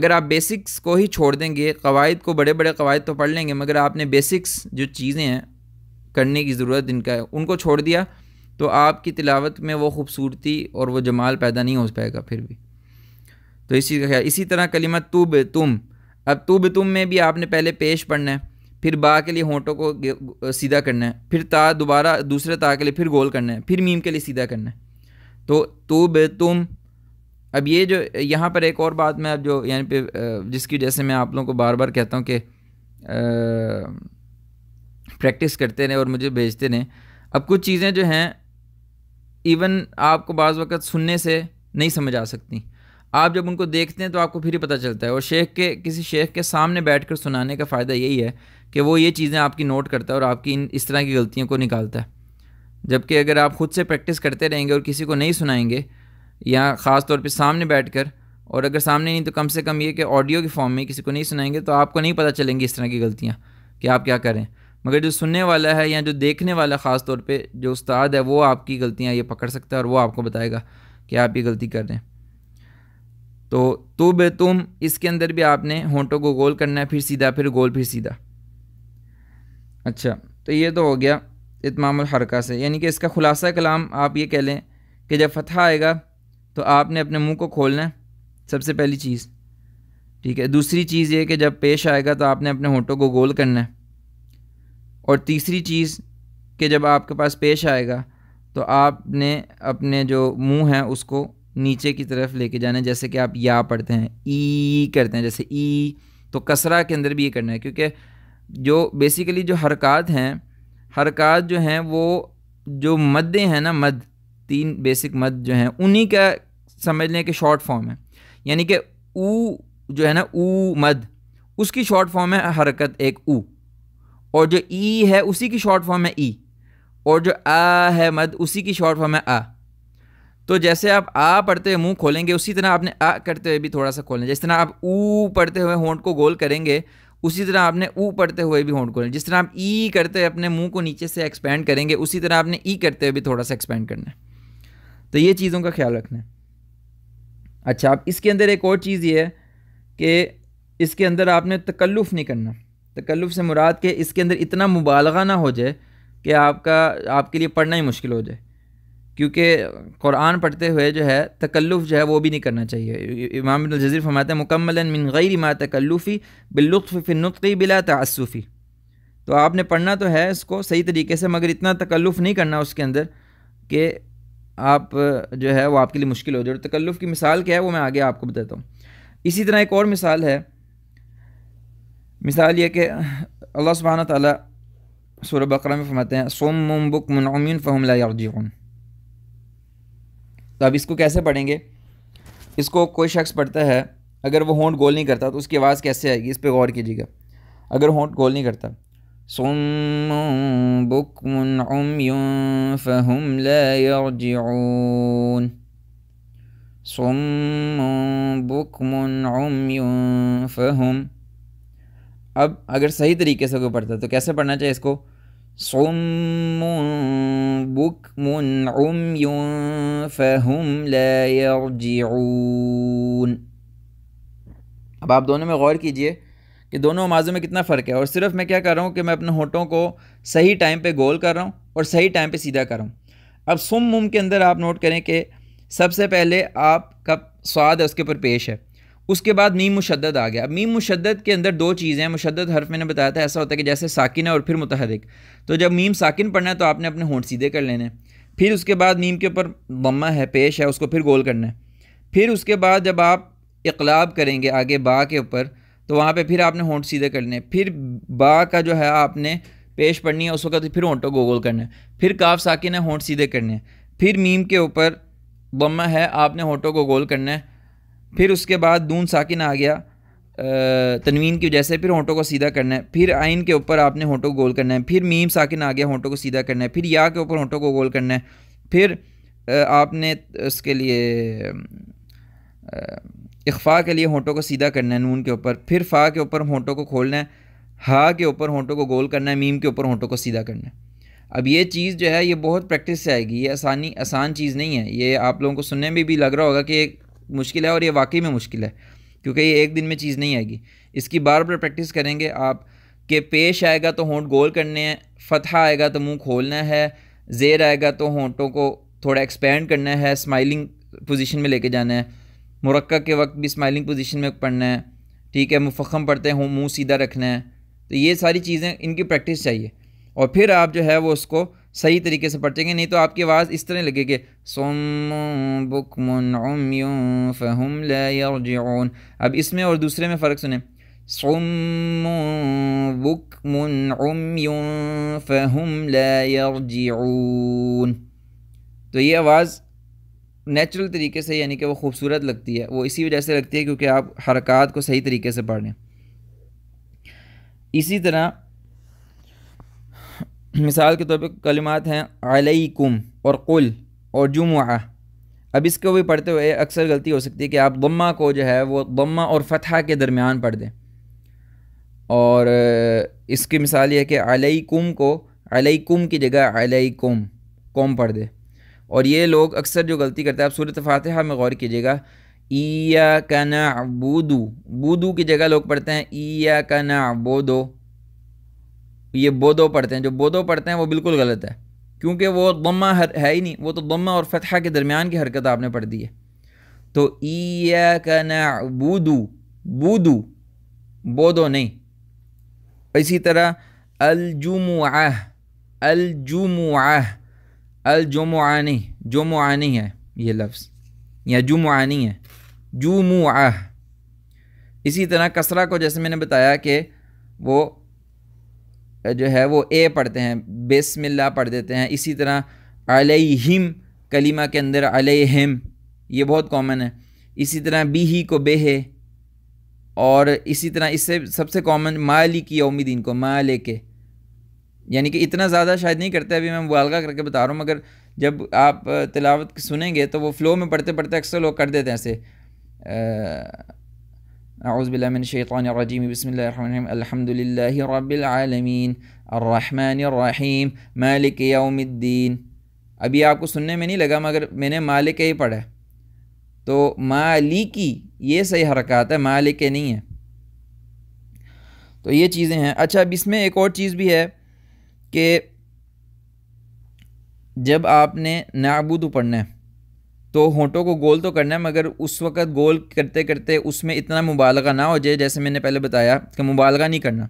اگر آپ بیسکس کو ہی چھوڑ دیں گے قواعد کو بڑے بڑے قواعد تو پڑھ لیں گے مگر آپ نے بیسکس جو چیزیں ہیں کرنے کی ضرورت ان کا ہے ان کو چھوڑ دیا تو آپ کی تلاوت میں وہ خوبصورتی اور وہ جمال پیدا نہیں ہو پائے گا پھر بھی تو اسی کا خیال اسی طرح کلمہ تو بے تم اب تو بے تم میں بھی آپ نے پہلے پیش پڑھنا ہے پھر با کے لیے ہونٹوں کو سیدھا کرنا ہے پھر تا دوبارہ دوسرے تا کے لیے پھر گول کرنا ہے پھر میم کے لیے سیدھا کرنا ہے تو بے تم اب یہ جو یہاں پر ایک اور بات میں اب جو یعنی پہ جس کی جیسے میں آپ لوگوں کو بار بار کہتا ہوں کہ پریکٹس کرتے رہے اور مجھے بھیجتے رہے اب کچھ چیزیں جو ہیں ایون آپ کو بعض وقت سننے سے نہیں سمجھ آ سکتی آپ جب ان کو دیکھتے ہیں تو آپ کو پھر ہی پتہ چلتا ہے اور شیخ کے کسی شیخ کے سامنے بیٹھ کر سنانے کا فائدہ یہی ہے کہ وہ یہ چیزیں آپ کی نوٹ کرتا ہے اور آپ کی ان اس طرح کی غلطیوں کو نکالتا ہے جب کہ اگر آپ خود سے پریکٹس کرتے رہیں گے اور کسی کو نہیں سنائیں گے یا خاص طور پہ سامنے بیٹھ کر اور اگر سامنے نہیں تو کم سے کم یہ کہ آڈیو کے فارم میں کسی کو نہیں سنائیں گے تو آپ کو نہیں پتہ چلیں گی اس طرح کی غلطیاں کہ آپ کیا کریں مگر جو سننے والا ہے یا جو دیکھنے والا خاص طور پہ جو استاد ہے وہ آپ کی غلطیاں یہ پکڑ سکتا ہے اور وہ آپ کو بتائے گا کہ آپ یہ غلطی کر رہے ہیں تو تو بے تم اس کے اندر بھی آپ نے ہونٹوں کو گول کرنا ہے پھر سیدھا پھر گول پھر سیدھا اچھا تو یہ تو ہو گیا اتمام الحرکہ سے یعنی کہ اس کا خلاصہ کلام آپ یہ کہہ لیں کہ جب فتح آئے گا تو آپ نے اپنے منہ کو کھولنا ہے سب سے پہلی چیز ٹھیک ہے دوسری چیز یہ کہ جب پیش آئے گا تو آپ نے اپنے ہونٹوں کو گول کرنا ہے اور تیسری چیز کہ جب آپ کے پاس پیش آئے گا تو آپ نے اپنے جو منہ ہیں اس کو نیچے کی طرف لے کے جانا ہے جیسے کہ آپ یا پڑھتے ہیں ای کرتے ہیں جیسے ای تو کسرہ کے اندر بھی یہ کرنا ہے کیونکہ جو بیسیکلی جو حرکات ہیں حرکات جو ہیں وہ جو مدیں ہیں نا مد تین بیسک مد جو ہیں انہی کا سمجھ لیں کہ شارٹ فارم ہے یعنی کہ او جو ہے نا او مد اس کی شارٹ فارم ہے حرکت ایک او اور جو ای e ہے اسی کی شارٹ فارم ہے ای e. اور جو آ ہے مد اسی کی شارٹ فارم ہے آ تو جیسے آپ آ پڑھتے ہوئے منہ کھولیں گے اسی طرح آپ نے آ کرتے ہوئے بھی تھوڑا سا کھولیں جس طرح آپ او پڑھتے ہوئے ہونٹ کو گول کریں گے اسی طرح آپ نے او پڑھتے ہوئے بھی ہونٹ کھولیں جس طرح آپ ای e کرتے ہوئے اپنے منہ کو نیچے سے ایکسپینڈ کریں گے اسی طرح آپ نے ای کرتے ہوئے بھی تھوڑا سا ایکسپینڈ کرنا ہے تو یہ چیزوں کا خیال رکھنا ہے اچھا اب اس کے اندر ایک اور چیز یہ ہے کہ اس کے اندر آپ نے تکلف نہیں کرنا تکلف سے مراد کے اس کے اندر اتنا مبالغہ نہ ہو جائے کہ آپ کا آپ کے لیے پڑھنا ہی مشکل ہو جائے کیونکہ قرآن پڑھتے ہوئے جو ہے تکلف جو ہے وہ بھی نہیں کرنا چاہیے امام الجزیر فرماتے ہیں مکمل من غیر ما تکلفی باللطف فی نطقی بلا تعصفی تو آپ نے پڑھنا تو ہے اس کو صحیح طریقے سے مگر اتنا تکلف نہیں کرنا اس کے اندر کہ آپ جو ہے وہ آپ کے لیے مشکل ہو جائے اور تکلف کی مثال کیا ہے وہ میں آگے آپ کو بتاتا ہوں اسی طرح ایک اور مثال ہے مثال یہ کہ اللہ سبحانہ تعالیٰ سورہ بقرہ میں فرماتے ہیں سوم بک من امین فہم لا یرجعون تو اب اس کو کیسے پڑھیں گے اس کو کوئی شخص پڑھتا ہے اگر وہ ہونٹ گول نہیں کرتا تو اس کی آواز کیسے آئے گی اس پہ غور کیجیے گا اگر ہونٹ گول نہیں کرتا سوم بک من فہم یوں فم لو جی سوم بک من ام اب اگر صحیح طریقے سے کوئی پڑھتا ہے تو کیسے پڑھنا چاہیے اس کو صم بک من ام فہم فم اب آپ دونوں میں غور کیجئے کہ دونوں نمازوں میں کتنا فرق ہے اور صرف میں کیا کر رہا ہوں کہ میں اپنے ہونٹوں کو صحیح ٹائم پہ گول کر رہا ہوں اور صحیح ٹائم پہ سیدھا کر رہا ہوں اب سم مم کے اندر آپ نوٹ کریں کہ سب سے پہلے آپ کا سواد ہے اس کے اوپر پیش ہے اس کے بعد میم مشدد آ گیا اب میم مشدد کے اندر دو چیزیں ہیں مشدد حرف میں نے بتایا تھا ایسا ہوتا ہے کہ جیسے ساکن ہے اور پھر متحرک تو جب میم ساکن پڑھنا ہے تو آپ نے اپنے ہونٹ سیدھے کر لینے پھر اس کے بعد میم کے اوپر بمہ ہے پیش ہے اس کو پھر گول کرنا ہے پھر اس کے بعد جب آپ اقلاب کریں گے آگے با کے اوپر تو وہاں پہ پھر آپ نے ہونٹ سیدھے کرنے پھر با کا جو ہے آپ نے پیش پڑھنی ہے اس وقت پھر ہونٹوں کو گول کرنا ہے پھر کاف ساکن ہے ہونٹ سیدھے کرنے پھر میم کے اوپر بمہ ہے آپ نے ہونٹوں کو گول کرنا ہے پھر اس کے بعد دون ساکن آ گیا تنوین کی وجہ سے پھر ہونٹوں کو سیدھا کرنا ہے پھر آئین کے اوپر آپ نے ہونٹوں کو گول کرنا ہے پھر میم ساکن آ گیا ہونٹوں کو سیدھا کرنا ہے پھر یا کے اوپر ہونٹوں کو گول کرنا ہے پھر آپ نے اس کے لیے اخفا کے لیے ہونٹوں کو سیدھا کرنا ہے نون کے اوپر پھر فا کے اوپر ہونٹوں کو کھولنا ہے ہا کے اوپر ہونٹوں کو گول کرنا ہے میم کے اوپر ہونٹوں کو سیدھا کرنا ہے اب یہ چیز جو ہے یہ بہت پریکٹس سے آئے گی یہ آسانی آسان چیز نہیں ہے یہ آپ لوگوں کو سننے میں بھی لگ رہا ہوگا کہ ایک مشکل ہے اور یہ واقعی میں مشکل ہے کیونکہ یہ ایک دن میں چیز نہیں آئے گی اس کی بار بار پریکٹس کریں گے آپ کہ پیش آئے گا تو ہونٹ گول کرنے ہیں فتح آئے گا تو منہ کھولنا ہے زیر آئے گا تو ہونٹوں کو تھوڑا ایکسپینڈ کرنا ہے اسمائلنگ پوزیشن میں لے کے جانا ہے مرقع کے وقت بھی اسمائلنگ پوزیشن میں پڑھنا ہے ٹھیک ہے مفخم پڑھتے ہوں منہ سیدھا رکھنا ہے تو یہ ساری چیزیں ان کی پریکٹس چاہیے اور پھر آپ جو ہے وہ اس کو صحیح طریقے سے پڑھیں گے نہیں تو آپ کی آواز اس طرح لگے گی سم بکمن عمیون فہم لا یرجعون اب اس میں اور دوسرے میں فرق سنیں سم بکمن عمیون فہم لا یرجعون تو یہ آواز نیچرل طریقے سے یعنی کہ وہ خوبصورت لگتی ہے وہ اسی وجہ سے لگتی ہے کیونکہ آپ حرکات کو صحیح طریقے سے پڑھ لیں اسی طرح مثال کے طور پہ کلمات ہیں علیکم اور قل اور جمعہ اب اس کو بھی پڑھتے ہوئے اکثر غلطی ہو سکتی ہے کہ آپ ضمہ کو جو ہے وہ ضمہ اور فتحہ کے درمیان پڑھ دیں اور اس کی مثال یہ ہے کہ علیکم کو علیکم کی جگہ علیکم کم قوم پڑھ دے اور یہ لوگ اکثر جو غلطی کرتے ہیں آپ صورت فاتحہ میں غور کیجیے گا ایا یا کنا بودو بودو کی جگہ لوگ پڑھتے ہیں ایا یا کن یہ بودو پڑھتے ہیں جو بودو پڑھتے ہیں وہ بالکل غلط ہے کیونکہ وہ دما ہے ہی نہیں وہ تو ضمہ اور فتحہ کے درمیان کی حرکت آپ نے پڑھ دی ہے تو ای بودو بودو بودو نہیں اسی طرح الجمعہ آہ الجمعہ آہ الجم نہیں آنی آنی ہے یہ لفظ یا جمعہ آنی ہے جمعہ آہ اسی طرح کسرہ کو جیسے میں نے بتایا کہ وہ جو ہے وہ اے پڑھتے ہیں بسم اللہ پڑھ دیتے ہیں اسی طرح علیہم کلیمہ کے اندر علیہم یہ بہت کامن ہے اسی طرح بی ہی کو بے ہے اور اسی طرح اس سے سب سے کامن مالی کی اوم دین کو مالے کے یعنی کہ اتنا زیادہ شاید نہیں کرتے ابھی میں مبالغہ کر کے بتا رہا ہوں مگر جب آپ تلاوت سنیں گے تو وہ فلو میں پڑھتے پڑھتے اکثر لوگ کر دیتے ہیں ایسے أعوذ بالله من الشيطان الرجيم بسم الله الرحمن الرحيم الحمد لله رب العالمين الرحمن الرحيم मालिक यौम الدين अभी आपको सुनने में नहीं लगा मगर मैंने मालिक ही पढ़ा है तो मालिकी ये सही हरकत है मालिक नहीं है तो ये चीज़ें हैं अच्छा अब इसमें एक और चीज़ भी है कि जब आपने नाबुद पढ़ना है تو ہونٹوں کو گول تو کرنا ہے مگر اس وقت گول کرتے کرتے اس میں اتنا مبالغہ نہ ہو جائے جیسے میں نے پہلے بتایا کہ مبالغہ نہیں کرنا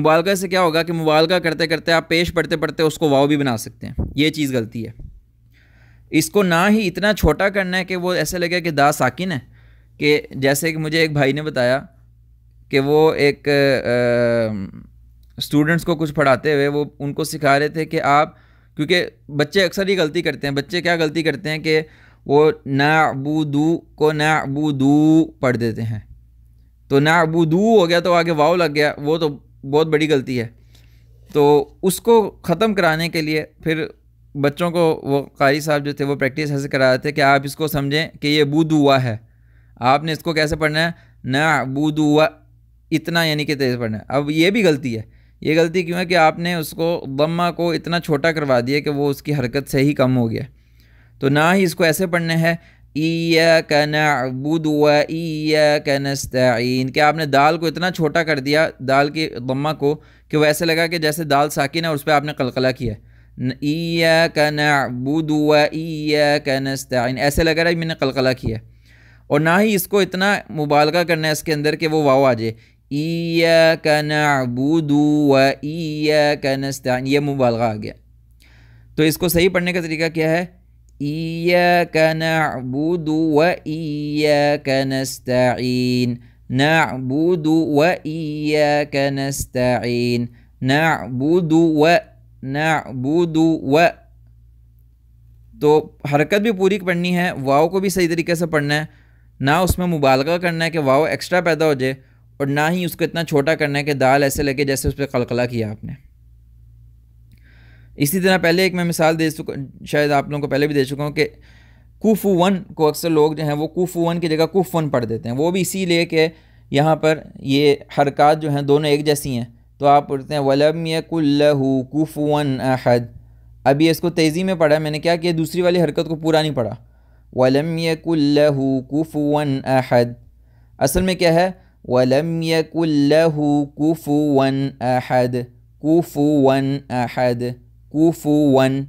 مبالغہ سے کیا ہوگا کہ مبالغہ کرتے کرتے آپ پیش پڑھتے پڑھتے اس کو واؤ بھی بنا سکتے ہیں یہ چیز غلطی ہے اس کو نہ ہی اتنا چھوٹا کرنا ہے کہ وہ ایسے لگے کہ دا ساکن ہے کہ جیسے کہ مجھے ایک بھائی نے بتایا کہ وہ ایک اسٹوڈنٹس کو کچھ پڑھاتے ہوئے وہ ان کو سکھا رہے تھے کہ آپ کیونکہ بچے اکثر ہی غلطی کرتے ہیں بچے کیا غلطی کرتے ہیں کہ وہ نہ کو نہ پڑھ دیتے ہیں تو نہ ہو گیا تو آگے واؤ لگ گیا وہ تو بہت بڑی غلطی ہے تو اس کو ختم کرانے کے لیے پھر بچوں کو وہ قاری صاحب جو تھے وہ پریکٹس ایسے کرا رہے تھے کہ آپ اس کو سمجھیں کہ یہ بود ہوا ہے آپ نے اس کو کیسے پڑھنا ہے نہ بود ہوا اتنا یعنی کہ تیز پڑھنا ہے اب یہ بھی غلطی ہے یہ غلطی کیوں ہے کہ آپ نے اس کو بماں کو اتنا چھوٹا کروا دیا کہ وہ اس کی حرکت سے ہی کم ہو گیا تو نہ ہی اس کو ایسے پڑھنے ہیں نعبد و ایاک نستعین کہ آپ نے دال کو اتنا چھوٹا کر دیا دال کی غمہ کو کہ وہ ایسے لگا کہ جیسے دال ساکین ہے اور اس پہ آپ نے قلقلہ کیا ایاک ہے و ایاک نستعین ایسے لگا رہا ہے میں نے قلقلہ کیا ہے اور نہ ہی اس کو اتنا مبالغہ کرنا ہے اس کے اندر کہ وہ واو آ جائے نعبد و ایاک نستعین یہ مبالغہ آ گیا تو اس کو صحیح پڑھنے کا طریقہ کیا ہے نستعين نعبد و نعبد و تو حرکت بھی پوری پڑھنی ہے واؤ کو بھی صحیح طریقے سے پڑھنا ہے نہ اس میں مبالغہ کرنا ہے کہ واؤ ایکسٹرا پیدا ہو جائے اور نہ ہی اس کو اتنا چھوٹا کرنا ہے کہ دال ایسے لگے جیسے اس پہ قلقلہ کیا آپ نے اسی طرح پہلے ایک میں مثال دے چکا شاید آپ لوگوں کو پہلے بھی دے چکا ہوں کہ کوفو ون کو اکثر لوگ جو ہیں وہ کوفو ون کی جگہ کوف ون پڑھ دیتے ہیں وہ بھی اسی لیے کہ یہاں پر یہ حرکات جو ہیں دونوں ایک جیسی ہیں تو آپ پڑھتے ہیں ولا یہ لََ کوفو ون احد ابھی اس کو تیزی میں پڑھا ہے میں نے کیا کہ دوسری والی حرکت کو پورا نہیں پڑھا ولہم يہ كلُُ کوفو ون احد اصل میں کیا ہے ولہم يہ كلُُ کوفو ون عدد کوفو ون عدد کوفو ون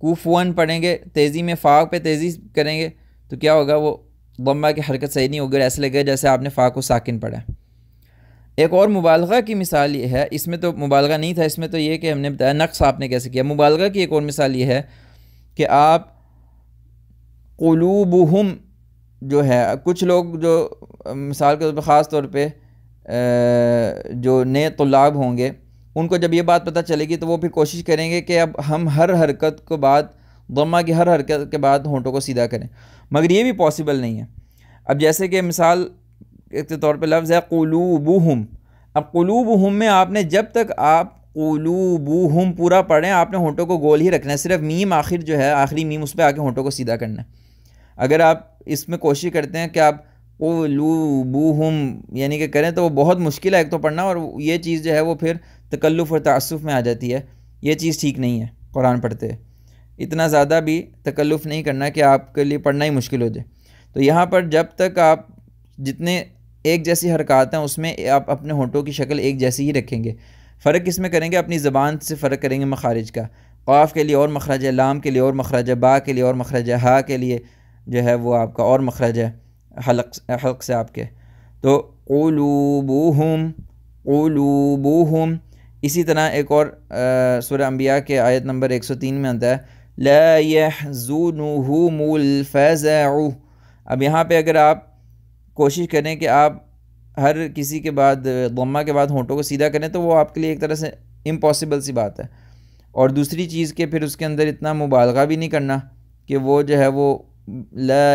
کوفو ون پڑھیں گے تیزی میں فاق پہ تیزی کریں گے تو کیا ہوگا وہ لمبا کی حرکت صحیح نہیں ہوگی گیا ایسے لگے جیسے آپ نے فاق کو ساکن پڑھا ایک اور مبالغہ کی مثال یہ ہے اس میں تو مبالغہ نہیں تھا اس میں تو یہ کہ ہم نے بتایا نقص آپ نے کیسے کیا مبالغہ کی ایک اور مثال یہ ہے کہ آپ قلوبہم جو ہے کچھ لوگ جو مثال کے طور پہ خاص طور پہ جو نئے طلاب ہوں گے ان کو جب یہ بات پتہ چلے گی تو وہ پھر کوشش کریں گے کہ اب ہم ہر حرکت کو بعد غمہ کی ہر حرکت کے بعد ہونٹوں کو سیدھا کریں مگر یہ بھی پاسبل نہیں ہے اب جیسے کہ مثال کے طور پہ لفظ ہے قلوبہم اب قلوبہم میں آپ نے جب تک آپ قلوبہم پورا پڑھیں آپ نے ہونٹوں کو گول ہی رکھنا ہے صرف میم آخر جو ہے آخری میم اس پہ آ کے ہونٹوں کو سیدھا کرنا ہے اگر آپ اس میں کوشش کرتے ہیں کہ آپ قلوبہم یعنی کہ کریں تو وہ بہت مشکل ہے ایک تو پڑھنا اور یہ چیز جو ہے وہ پھر تکلف اور تعصف میں آ جاتی ہے یہ چیز ٹھیک نہیں ہے قرآن پڑھتے اتنا زیادہ بھی تکلف نہیں کرنا کہ آپ کے لیے پڑھنا ہی مشکل ہو جائے تو یہاں پر جب تک آپ جتنے ایک جیسی حرکات ہیں اس میں آپ اپنے ہونٹوں کی شکل ایک جیسی ہی رکھیں گے فرق اس میں کریں گے اپنی زبان سے فرق کریں گے مخارج کا قواف کے لیے اور مخرج ہے لام کے لیے اور مخرج ہے با کے لیے اور مخرج ہے ہا کے لیے جو ہے وہ آپ کا اور مخرج ہے حلق حلق سے آپ کے تو قلوبوہم قلوبوہم اسی طرح ایک اور سورہ انبیاء کے آیت نمبر 103 میں آتا ہے لا یحزنهم الفزع اب یہاں پہ اگر آپ کوشش کریں کہ آپ ہر کسی کے بعد غمہ کے بعد ہونٹوں کو سیدھا کریں تو وہ آپ کے لیے ایک طرح سے امپاسبل سی بات ہے اور دوسری چیز کہ پھر اس کے اندر اتنا مبالغہ بھی نہیں کرنا کہ وہ جو ہے وہ لا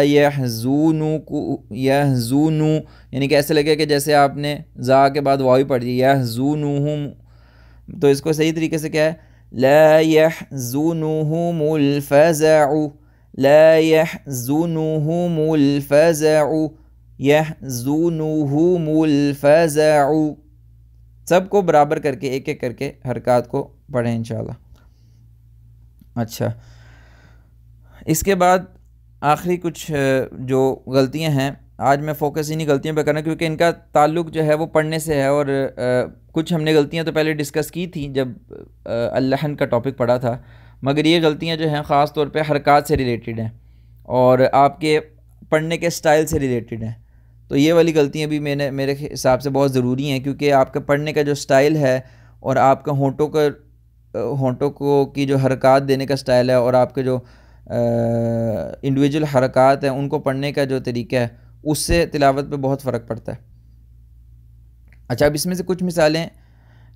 زو نو کو یعنی کہ ایسے لگے کہ جیسے آپ نے زا کے بعد واوی پڑھ دی یہ تو اس کو صحیح طریقے سے کیا ہے لا يحزنهم الفزع لا يحزنهم الفزع يحزنهم الفزع سب کو برابر کر کے ایک ایک کر کے حرکات کو پڑھیں انشاءاللہ اچھا اس کے بعد آخری کچھ جو غلطیاں ہیں آج میں فوکس انہیں غلطیوں پہ کرنا کیونکہ ان کا تعلق جو ہے وہ پڑھنے سے ہے اور کچھ ہم نے غلطیاں تو پہلے ڈسکس کی تھیں جب اللہن کا ٹاپک پڑھا تھا مگر یہ غلطیاں جو ہیں خاص طور پہ حرکات سے ریلیٹڈ ہیں اور آپ کے پڑھنے کے سٹائل سے ریلیٹڈ ہیں تو یہ والی غلطیاں بھی میں نے میرے حساب سے بہت ضروری ہیں کیونکہ آپ کے پڑھنے کا جو سٹائل ہے اور آپ کا ہونٹوں کا ہونٹوں کو کی جو حرکات دینے کا سٹائل ہے اور آپ کے جو انڈیویجول حرکات ہیں ان کو پڑھنے کا جو طریقہ ہے اس سے تلاوت پہ بہت فرق پڑتا ہے اچھا اب اس میں سے کچھ مثالیں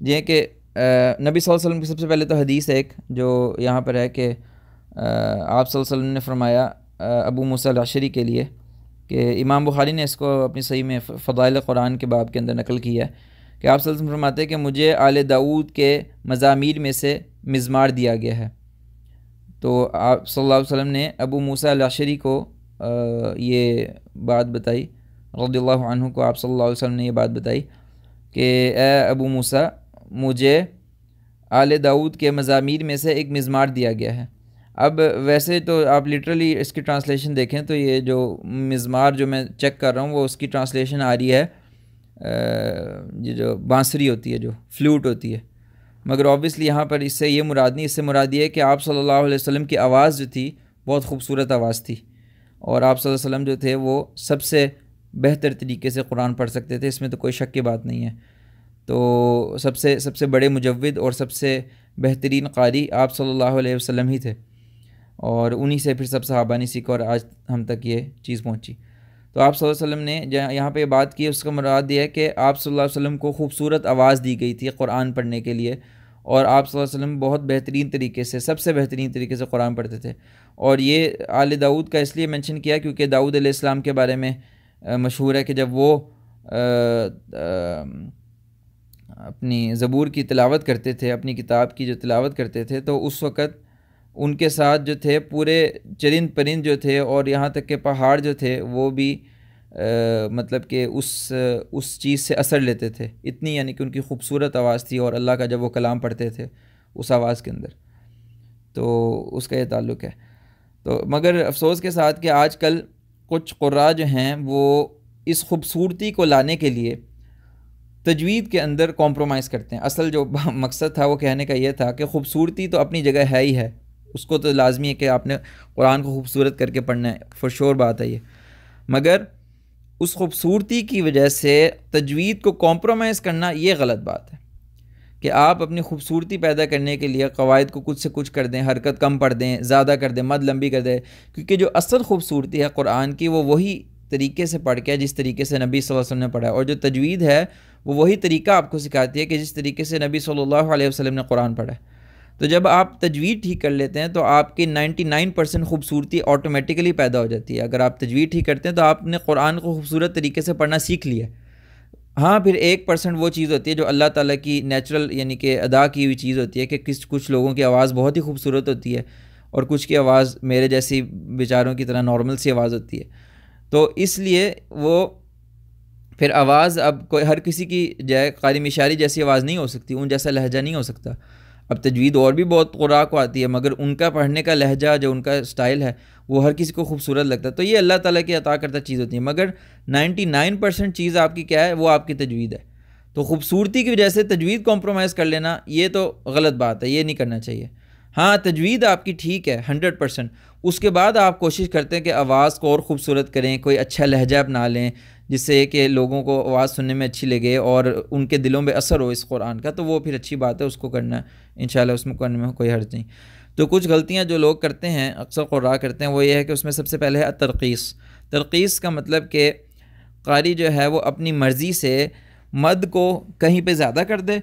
یہ کہ نبی صلی اللہ علیہ وسلم کی سب سے پہلے تو حدیث ہے ایک جو یہاں پر ہے کہ آپ صلی اللہ علیہ وسلم نے فرمایا ابو موسیٰ العشری کے لیے کہ امام بخاری نے اس کو اپنی صحیح میں فضائل قرآن کے باب کے اندر نقل کیا ہے کہ آپ صلی اللہ علیہ وسلم فرماتے ہیں کہ مجھے آل داود کے مضامیر میں سے مزمار دیا گیا ہے تو آپ صلی اللہ علیہ وسلم نے ابو موسیٰ العشری کو یہ بات بتائی رضی اللہ عنہ کو آپ صلی اللہ علیہ وسلم نے یہ بات بتائی کہ اے ابو موسا مجھے آل داود کے مضامین میں سے ایک مزمار دیا گیا ہے اب ویسے تو آپ لٹرلی اس کی ٹرانسلیشن دیکھیں تو یہ جو مزمار جو میں چیک کر رہا ہوں وہ اس کی ٹرانسلیشن آ رہی ہے یہ جو بانسری ہوتی ہے جو فلوٹ ہوتی ہے مگر اوبویسلی یہاں پر اس سے یہ مراد نہیں اس سے مراد یہ ہے کہ آپ صلی اللہ علیہ وسلم کی آواز جو تھی بہت خوبصورت آواز تھی اور آپ صلی اللہ علیہ وسلم جو تھے وہ سب سے بہتر طریقے سے قرآن پڑھ سکتے تھے اس میں تو کوئی شک کی بات نہیں ہے تو سب سے سب سے بڑے مجود اور سب سے بہترین قاری آپ صلی اللہ علیہ وسلم ہی تھے اور انہی سے پھر سب صحابہ نے سیکھا اور آج ہم تک یہ چیز پہنچی تو آپ صلی اللہ علیہ وسلم نے یہاں پہ یہ بات کی اس کا مراد یہ ہے کہ آپ صلی اللہ علیہ وسلم کو خوبصورت آواز دی گئی تھی قرآن پڑھنے کے لیے اور آپ صلی اللہ علیہ وسلم بہت بہترین طریقے سے سب سے بہترین طریقے سے قرآن پڑھتے تھے اور یہ آل داؤد کا اس لیے مینشن کیا کیونکہ داؤد علیہ السلام کے بارے میں مشہور ہے کہ جب وہ اپنی زبور کی تلاوت کرتے تھے اپنی کتاب کی جو تلاوت کرتے تھے تو اس وقت ان کے ساتھ جو تھے پورے چرند پرند جو تھے اور یہاں تک کہ پہاڑ جو تھے وہ بھی مطلب کہ اس اس چیز سے اثر لیتے تھے اتنی یعنی کہ ان کی خوبصورت آواز تھی اور اللہ کا جب وہ کلام پڑھتے تھے اس آواز کے اندر تو اس کا یہ تعلق ہے تو مگر افسوس کے ساتھ کہ آج کل کچھ قرآ جو ہیں وہ اس خوبصورتی کو لانے کے لیے تجوید کے اندر کمپرومائز کرتے ہیں اصل جو مقصد تھا وہ کہنے کا یہ تھا کہ خوبصورتی تو اپنی جگہ ہے ہی ہے اس کو تو لازمی ہے کہ آپ نے قرآن کو خوبصورت کر کے پڑھنا ہے فور شور بات ہے یہ مگر اس خوبصورتی کی وجہ سے تجوید کو کمپرومائز کرنا یہ غلط بات ہے کہ آپ اپنی خوبصورتی پیدا کرنے کے لیے قواعد کو کچھ سے کچھ کر دیں حرکت کم پڑھ دیں زیادہ کر دیں مد لمبی کر دیں کیونکہ جو اصل خوبصورتی ہے قرآن کی وہ وہی طریقے سے پڑھ کے جس طریقے سے نبی صلی اللہ علیہ وسلم نے پڑھا اور جو تجوید ہے وہ وہی طریقہ آپ کو سکھاتی ہے کہ جس طریقے سے نبی صلی اللہ علیہ وسلم نے قرآن پڑھا تو جب آپ تجویز ٹھیک کر لیتے ہیں تو آپ کی نائنٹی نائن پرسینٹ خوبصورتی آٹومیٹکلی پیدا ہو جاتی ہے اگر آپ تجویز ٹھیک کرتے ہیں تو آپ نے قرآن کو خوبصورت طریقے سے پڑھنا سیکھ لیا ہاں پھر ایک پرسنٹ وہ چیز ہوتی ہے جو اللہ تعالیٰ کی نیچرل یعنی کہ ادا کی ہوئی چیز ہوتی ہے کہ کس کچھ لوگوں کی آواز بہت ہی خوبصورت ہوتی ہے اور کچھ کی آواز میرے جیسی بیچاروں کی طرح نارمل سی آواز ہوتی ہے تو اس لیے وہ پھر آواز اب کوئی ہر کسی کی جائے مشاری جیسی آواز نہیں ہو سکتی ان جیسا لہجہ نہیں ہو سکتا اب تجوید اور بھی بہت کو آتی ہے مگر ان کا پڑھنے کا لہجہ جو ان کا سٹائل ہے وہ ہر کسی کو خوبصورت لگتا ہے تو یہ اللہ تعالیٰ کی عطا کرتا چیز ہوتی ہے مگر نائنٹی نائن پرسینٹ چیز آپ کی کیا ہے وہ آپ کی تجوید ہے تو خوبصورتی کی وجہ سے تجوید کمپرومائز کر لینا یہ تو غلط بات ہے یہ نہیں کرنا چاہیے ہاں تجوید آپ کی ٹھیک ہے ہنڈریڈ پرسینٹ اس کے بعد آپ کوشش کرتے ہیں کہ آواز کو اور خوبصورت کریں کوئی اچھا لہجہ اپنا لیں جس سے کہ لوگوں کو آواز سننے میں اچھی لگے اور ان کے دلوں پہ اثر ہو اس قرآن کا تو وہ پھر اچھی بات ہے اس کو کرنا ان شاء اللہ اس میں کرنے میں کوئی حرج نہیں تو کچھ غلطیاں جو لوگ کرتے ہیں اکثر قرآن کرتے ہیں وہ یہ ہے کہ اس میں سب سے پہلے ہے ترقیص ترقیص کا مطلب کہ قاری جو ہے وہ اپنی مرضی سے مد کو کہیں پہ زیادہ کر دے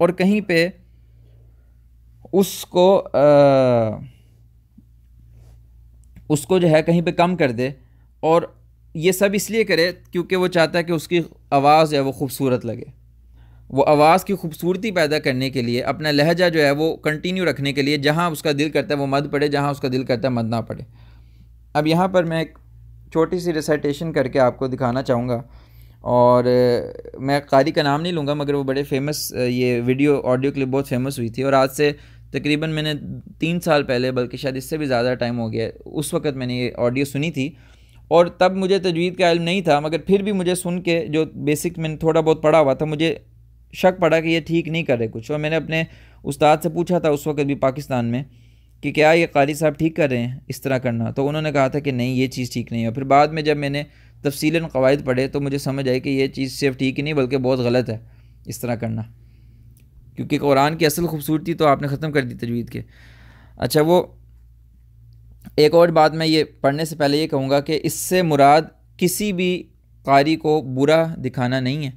اور کہیں پہ اس کو اس کو جو ہے کہیں پہ کم کر دے اور یہ سب اس لیے کرے کیونکہ وہ چاہتا ہے کہ اس کی آواز جو ہے وہ خوبصورت لگے وہ آواز کی خوبصورتی پیدا کرنے کے لیے اپنا لہجہ جو ہے وہ کنٹینیو رکھنے کے لیے جہاں اس کا دل کرتا ہے وہ مد پڑے جہاں اس کا دل کرتا ہے مد نہ پڑے اب یہاں پر میں ایک چھوٹی سی ریسائٹیشن کر کے آپ کو دکھانا چاہوں گا اور میں قاری کا نام نہیں لوں گا مگر وہ بڑے فیمس یہ ویڈیو آڈیو کلپ بہت فیمس ہوئی تھی اور آج سے تقریباً میں نے تین سال پہلے بلکہ شاید اس سے بھی زیادہ ٹائم ہو گیا اس وقت میں نے یہ آڈیو سنی تھی اور تب مجھے تجوید کا علم نہیں تھا مگر پھر بھی مجھے سن کے جو بیسک میں نے تھوڑا بہت پڑھا ہوا تھا مجھے شک پڑا کہ یہ ٹھیک نہیں کر رہے کچھ اور میں نے اپنے استاد سے پوچھا تھا اس وقت بھی پاکستان میں کہ کیا یہ قاری صاحب ٹھیک کر رہے ہیں اس طرح کرنا تو انہوں نے کہا تھا کہ نہیں یہ چیز ٹھیک نہیں ہے پھر بعد میں جب میں نے تفصیل قواعد پڑھے تو مجھے سمجھ آئے کہ یہ چیز صرف ٹھیک ہی نہیں بلکہ بہت غلط ہے اس طرح کرنا کیونکہ قرآن کی اصل خوبصورتی تو آپ نے ختم کر دی تجوید کے اچھا وہ ایک اور بات میں یہ پڑھنے سے پہلے یہ کہوں گا کہ اس سے مراد کسی بھی قاری کو برا دکھانا نہیں ہے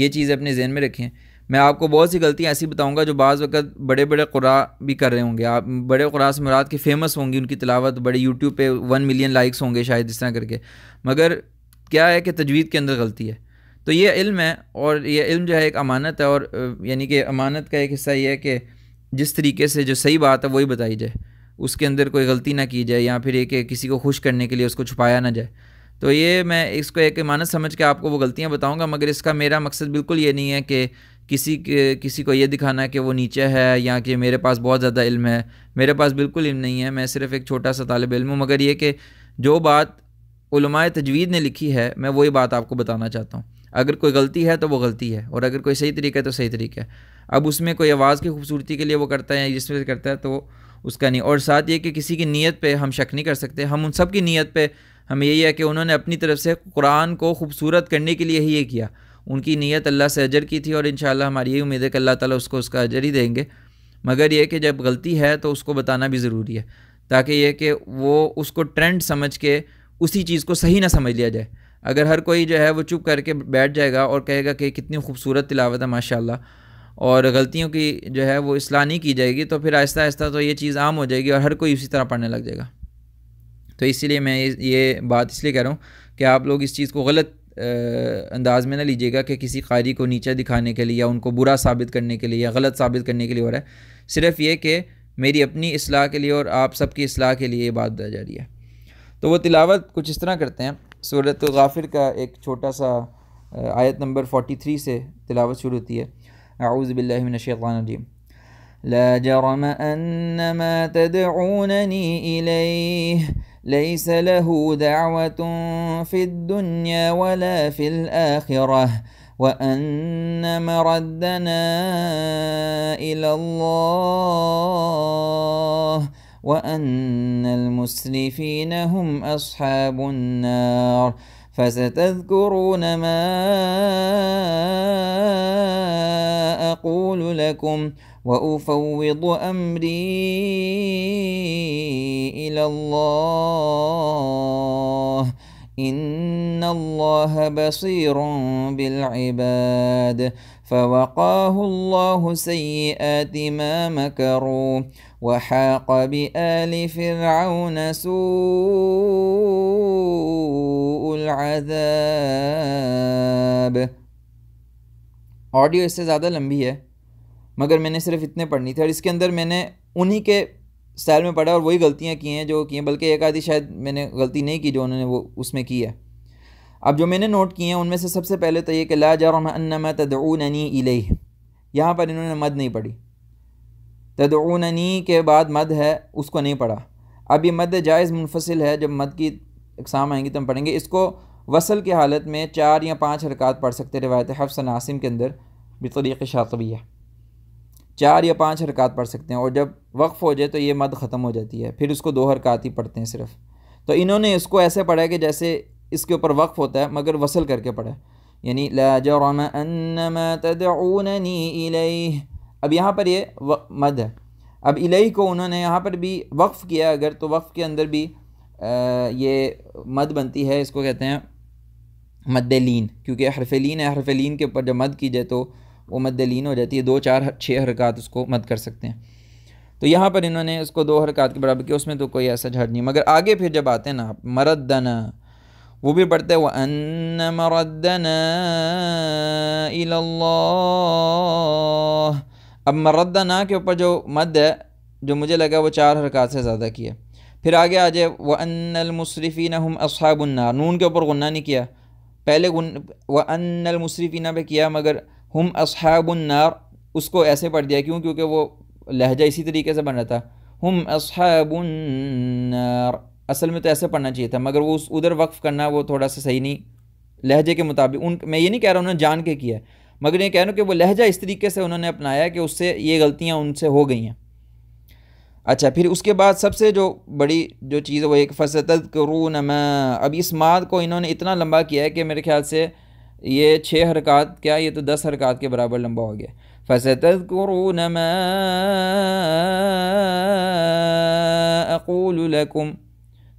یہ چیز اپنے ذہن میں رکھیں میں آپ کو بہت سی غلطیاں ایسی بتاؤں گا جو بعض وقت بڑے بڑے قرا بھی کر رہے ہوں گے آپ بڑے قرا سے مراد کے فیمس ہوں گی ان کی تلاوت بڑے یوٹیوب پہ ون ملین لائکس ہوں گے شاید اس طرح کر کے مگر کیا ہے کہ تجوید کے اندر غلطی ہے تو یہ علم ہے اور یہ علم جو ہے ایک امانت ہے اور یعنی کہ امانت کا ایک حصہ یہ ہے کہ جس طریقے سے جو صحیح بات ہے وہی بتائی جائے اس کے اندر کوئی غلطی نہ کی جائے یا پھر یہ کہ کسی کو خوش کرنے کے لیے اس کو چھپایا نہ جائے تو یہ میں اس کو ایک امانت سمجھ کے آپ کو وہ غلطیاں بتاؤں گا مگر اس کا میرا مقصد بالکل یہ نہیں ہے کہ کسی کے کسی کو یہ دکھانا ہے کہ وہ نیچے ہے یا کہ میرے پاس بہت زیادہ علم ہے میرے پاس بالکل علم نہیں ہے میں صرف ایک چھوٹا سا طالب علم ہوں مگر یہ کہ جو بات علماء تجوید نے لکھی ہے میں وہی بات آپ کو بتانا چاہتا ہوں اگر کوئی غلطی ہے تو وہ غلطی ہے اور اگر کوئی صحیح طریقہ ہے تو صحیح طریقہ ہے اب اس میں کوئی آواز کی خوبصورتی کے لیے وہ کرتا ہے یا جس میں کرتا ہے تو اس کا نہیں اور ساتھ یہ کہ کسی کی نیت پہ ہم شک نہیں کر سکتے ہم ان سب کی نیت پہ ہم یہی ہے کہ انہوں نے اپنی طرف سے قرآن کو خوبصورت کرنے کے لیے ہی یہ کیا ان کی نیت اللہ سے اجر کی تھی اور انشاءاللہ ہماری یہی امید ہے کہ اللہ تعالیٰ اس کو اس کا اجر ہی دیں گے مگر یہ کہ جب غلطی ہے تو اس کو بتانا بھی ضروری ہے تاکہ یہ کہ وہ اس کو ٹرینڈ سمجھ کے اسی چیز کو صحیح نہ سمجھ لیا جائے اگر ہر کوئی جو ہے وہ چپ کر کے بیٹھ جائے گا اور کہے گا کہ کتنی خوبصورت تلاوت ہے ماشاء اللہ اور غلطیوں کی جو ہے وہ اصلاح نہیں کی جائے گی تو پھر آہستہ آہستہ تو یہ چیز عام ہو جائے گی اور ہر کوئی اسی طرح پڑھنے لگ جائے گا تو اسی لیے میں یہ بات اس لیے کہہ رہا ہوں کہ آپ لوگ اس چیز کو غلط انداز میں نہ لیجیے گا کہ کسی قاری کو نیچے دکھانے کے لیے یا ان کو برا ثابت کرنے کے لیے یا غلط ثابت کرنے کے لیے ہو رہا ہے صرف یہ کہ میری اپنی اصلاح کے لیے اور آپ سب کی اصلاح کے لیے یہ بات جا رہی ہے تو وہ تلاوت کچھ اس طرح کرتے ہیں صورت غافر کا ایک چھوٹا سا آیت نمبر فورٹی تھری سے تلاوت شروع ہوتی ہے أعوذ بالله من الشيطان الرجيم لا جرم أن ما تدعونني إليه ليس له دعوة في الدنيا ولا في الآخرة وأن مردنا إلى الله وأن المسرفين هم أصحاب النار فستذكرون ما أقول لكم وأفوض أمري إلى الله إن الله بصير بالعباد فوقاه الله سيئات ما مكروا وحاق بآل فرعون سوء العذاب ऑडियो इससे ज़्यादा लंबी है मगर मैंने सिर्फ इतने पढ़नी थी और इसके अंदर मैंने उन्हीं के स्टाइल में पढ़ा और वही गलतियाँ की हैं जो की हैं बल्कि एक आधी शायद मैंने गलती नहीं की जो उन्होंने वो उसमें की है اب جو میں نے نوٹ کیے ہیں ان میں سے سب سے پہلے تو یہ کہ لا جرم انما تدعوننی الیہ یہاں پر انہوں نے مد نہیں پڑھی تدعوننی کے بعد مد ہے اس کو نہیں پڑھا اب یہ مد جائز منفصل ہے جب مد کی اقسام آئیں گی تو ہم پڑھیں گے اس کو وصل کی حالت میں چار یا پانچ حرکات پڑھ سکتے روایت حفص ناسم کے اندر بطریق شاطبیہ چار یا پانچ حرکات پڑھ سکتے ہیں اور جب وقف ہو جائے تو یہ مد ختم ہو جاتی ہے پھر اس کو دو حرکات ہی پڑھتے ہیں صرف تو انہوں نے اس کو ایسے پڑھا کہ جیسے اس کے اوپر وقف ہوتا ہے مگر وصل کر کے پڑھے یعنی لا جرم انما تدعوننی الیہ اب یہاں پر یہ مد ہے اب الیہ کو انہوں نے یہاں پر بھی وقف کیا اگر تو وقف کے اندر بھی یہ مد بنتی ہے اس کو کہتے ہیں مد لین کیونکہ حرف لین ہے حرف لین کے اوپر جب مد کی جائے تو وہ مد لین ہو جاتی ہے دو چار چھ حرکات اس کو مد کر سکتے ہیں تو یہاں پر انہوں نے اس کو دو حرکات کے برابر کیا اس میں تو کوئی ایسا جھڑ نہیں مگر آگے پھر جب آتے ہیں نا مردنا وہ بھی پڑھتے وہ ان مردنا اب مَرَدَّنَا کے اوپر جو مد ہے جو مجھے لگا وہ چار حرکات سے زیادہ ہے پھر آگے آ جائے وہ هُمْ أَصْحَابُ ہم اصحاب النار نون کے اوپر غنہ نہیں کیا پہلے وہ ان المصرفینہ پہ کیا مگر ہم اصحاب النار اس کو ایسے پڑھ دیا کیوں کیونکہ وہ لہجہ اسی طریقے سے بن رہا تھا ہم اصحاب النَّارِ اصل میں تو ایسے پڑھنا چاہیے تھا مگر وہ اس ادھر وقف کرنا وہ تھوڑا سا صحیح نہیں لہجے کے مطابق ان میں یہ نہیں کہہ رہا انہوں نے جان کے کیا ہے مگر یہ کہہ رہا ہوں کہ وہ لہجہ اس طریقے سے انہوں نے اپنایا کہ اس سے یہ غلطیاں ان سے ہو گئی ہیں اچھا پھر اس کے بعد سب سے جو بڑی جو چیز ہے وہ ایک فصد قرو میں اب اس ماد کو انہوں نے اتنا لمبا کیا ہے کہ میرے خیال سے یہ چھ حرکات کیا یہ تو دس حرکات کے برابر لمبا ہو گیا لکم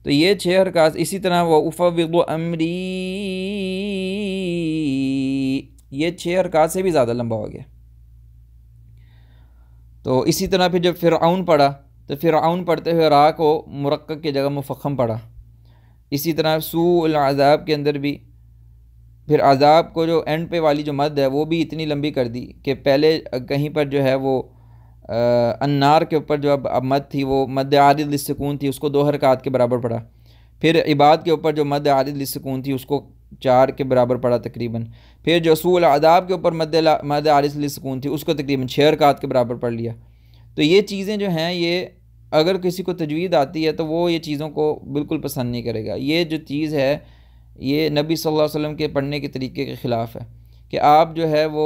تو یہ چھ حرکات اسی طرح وہ افوض امری یہ چھ حرکات سے بھی زیادہ لمبا ہو گیا تو اسی طرح پھر جب فرعون پڑھا تو فرعون پڑھتے ہوئے را کو مرقق کی جگہ مفخم پڑا اسی طرح سو العذاب کے اندر بھی پھر عذاب کو جو اینڈ پہ والی جو مد ہے وہ بھی اتنی لمبی کر دی کہ پہلے کہیں پر جو ہے وہ انار کے اوپر جو اب اب مد تھی وہ مد عارض لسکون تھی اس کو دو حرکات کے برابر پڑھا پھر عباد کے اوپر جو مد لسکون تھی اس کو چار کے برابر پڑھا تقریباً پھر جو اصول عذاب کے اوپر مد مد عارسل لسکون تھی اس کو تقریباً چھ حرکات کے برابر پڑھ لیا تو یہ چیزیں جو ہیں یہ اگر کسی کو تجوید آتی ہے تو وہ یہ چیزوں کو بالکل پسند نہیں کرے گا یہ جو چیز ہے یہ نبی صلی اللہ علیہ وسلم کے پڑھنے کے طریقے کے خلاف ہے کہ آپ جو ہے وہ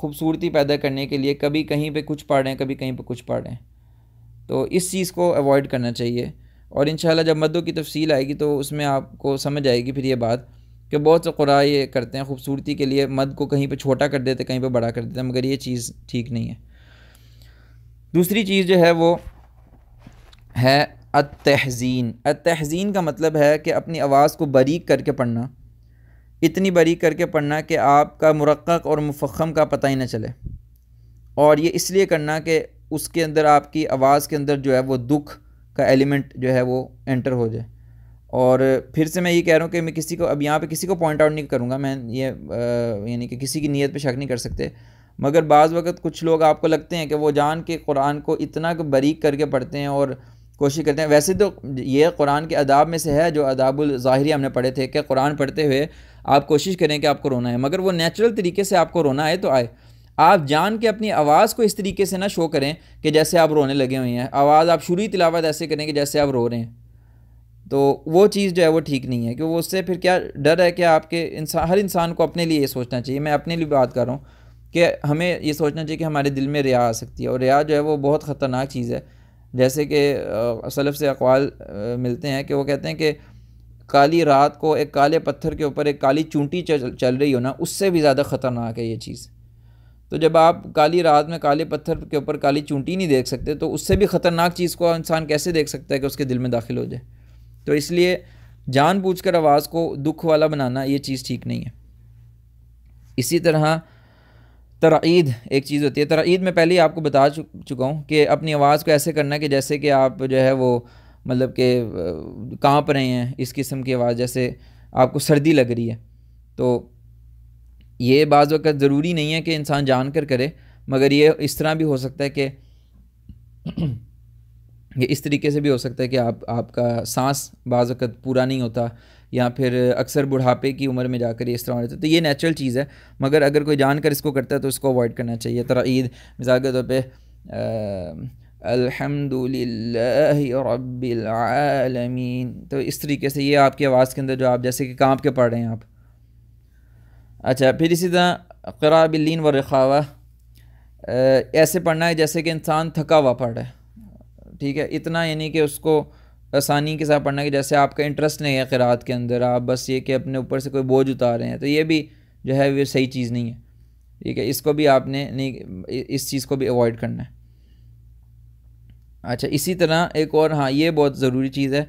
خوبصورتی پیدا کرنے کے لیے کبھی کہیں پہ کچھ پاڑیں کبھی کہیں پہ کچھ پاڑیں تو اس چیز کو اوائڈ کرنا چاہیے اور انشاءاللہ جب مدوں کی تفصیل آئے گی تو اس میں آپ کو سمجھ آئے گی پھر یہ بات کہ بہت سے قرآن یہ کرتے ہیں خوبصورتی کے لیے مد کو کہیں پہ چھوٹا کر دیتے کہیں پہ بڑا کر دیتے مگر یہ چیز ٹھیک نہیں ہے دوسری چیز جو ہے وہ ہے التحزین التحزین کا مطلب ہے کہ اپنی آواز کو بریک کر کے پڑھنا اتنی بری کر کے پڑھنا کہ آپ کا مرقق اور مفخم کا پتہ ہی نہ چلے اور یہ اس لیے کرنا کہ اس کے اندر آپ کی آواز کے اندر جو ہے وہ دکھ کا ایلیمنٹ جو ہے وہ انٹر ہو جائے اور پھر سے میں یہ کہہ رہا ہوں کہ میں کسی کو اب یہاں پہ کسی کو پوائنٹ آؤٹ نہیں کروں گا میں یہ یعنی کہ کسی کی نیت پہ شک نہیں کر سکتے مگر بعض وقت کچھ لوگ آپ کو لگتے ہیں کہ وہ جان کے قرآن کو اتنا بریک کر کے پڑھتے ہیں اور کوشش کرتے ہیں ویسے تو یہ قرآن کے اداب میں سے ہے جو اداب الظاہری ہم نے پڑھے تھے کہ قرآن پڑھتے ہوئے آپ کوشش کریں کہ آپ کو رونا ہے مگر وہ نیچرل طریقے سے آپ کو رونا ہے تو آئے آپ جان کے اپنی آواز کو اس طریقے سے نہ شو کریں کہ جیسے آپ رونے لگے ہوئے ہیں آواز آپ شروع تلاوت ایسے کریں کہ جیسے آپ رو رہے ہیں تو وہ چیز جو ہے وہ ٹھیک نہیں ہے کہ وہ اس سے پھر کیا ڈر ہے کہ آپ کے انسان ہر انسان کو اپنے لیے یہ سوچنا چاہیے میں اپنے لیے بات کر رہا ہوں کہ ہمیں یہ سوچنا چاہیے کہ ہمارے دل میں ریا آ سکتی ہے اور ریا جو ہے وہ بہت خطرناک چیز ہے جیسے کہ سلف سے اقوال ملتے ہیں کہ وہ کہتے ہیں کہ کالی رات کو ایک کالے پتھر کے اوپر ایک کالی چونٹی چل رہی ہونا اس سے بھی زیادہ خطرناک ہے یہ چیز تو جب آپ کالی رات میں کالے پتھر کے اوپر کالی چونٹی نہیں دیکھ سکتے تو اس سے بھی خطرناک چیز کو انسان کیسے دیکھ سکتا ہے کہ اس کے دل میں داخل ہو جائے تو اس لیے جان بوجھ کر آواز کو دکھ والا بنانا یہ چیز ٹھیک نہیں ہے اسی طرح ترعید ایک چیز ہوتی ہے ترعید میں پہلے ہی آپ کو بتا چکا ہوں کہ اپنی آواز کو ایسے کرنا کہ جیسے کہ آپ جو ہے وہ مطلب کہ کانپ رہے ہیں اس قسم کی آواز جیسے آپ کو سردی لگ رہی ہے تو یہ بعض وقت ضروری نہیں ہے کہ انسان جان کر کرے مگر یہ اس طرح بھی ہو سکتا ہے کہ یہ اس طریقے سے بھی ہو سکتا ہے کہ آپ آپ کا سانس بعض وقت پورا نہیں ہوتا یا پھر اکثر بڑھاپے کی عمر میں جا کر یہ اس طرح ہو جاتا ہے تو یہ نیچرل چیز ہے مگر اگر کوئی جان کر اس کو کرتا ہے تو اس کو اوائڈ کرنا چاہیے ترعید مثال کے طور پہ الحمد للہ رب العالمین تو اس طریقے سے یہ آپ کی آواز کے اندر جو آپ جیسے کہ کانپ کے پڑھ رہے ہیں آپ اچھا پھر اسی طرح قرآب الین و رخاوہ ایسے پڑھنا ہے جیسے کہ انسان تھکا ہوا پڑھ رہا ہے ٹھیک ہے اتنا یعنی کہ اس کو آسانی کے ساتھ پڑھنا ہے کہ جیسے آپ کا انٹرسٹ نہیں ہے قرآت کے اندر آپ بس یہ کہ اپنے اوپر سے کوئی بوجھ اتار رہے ہیں تو یہ بھی جو ہے وہ صحیح چیز نہیں ہے ٹھیک ہے اس کو بھی آپ نے نہیں اس چیز کو بھی اوائڈ کرنا ہے اچھا اسی طرح ایک اور ہاں یہ بہت ضروری چیز ہے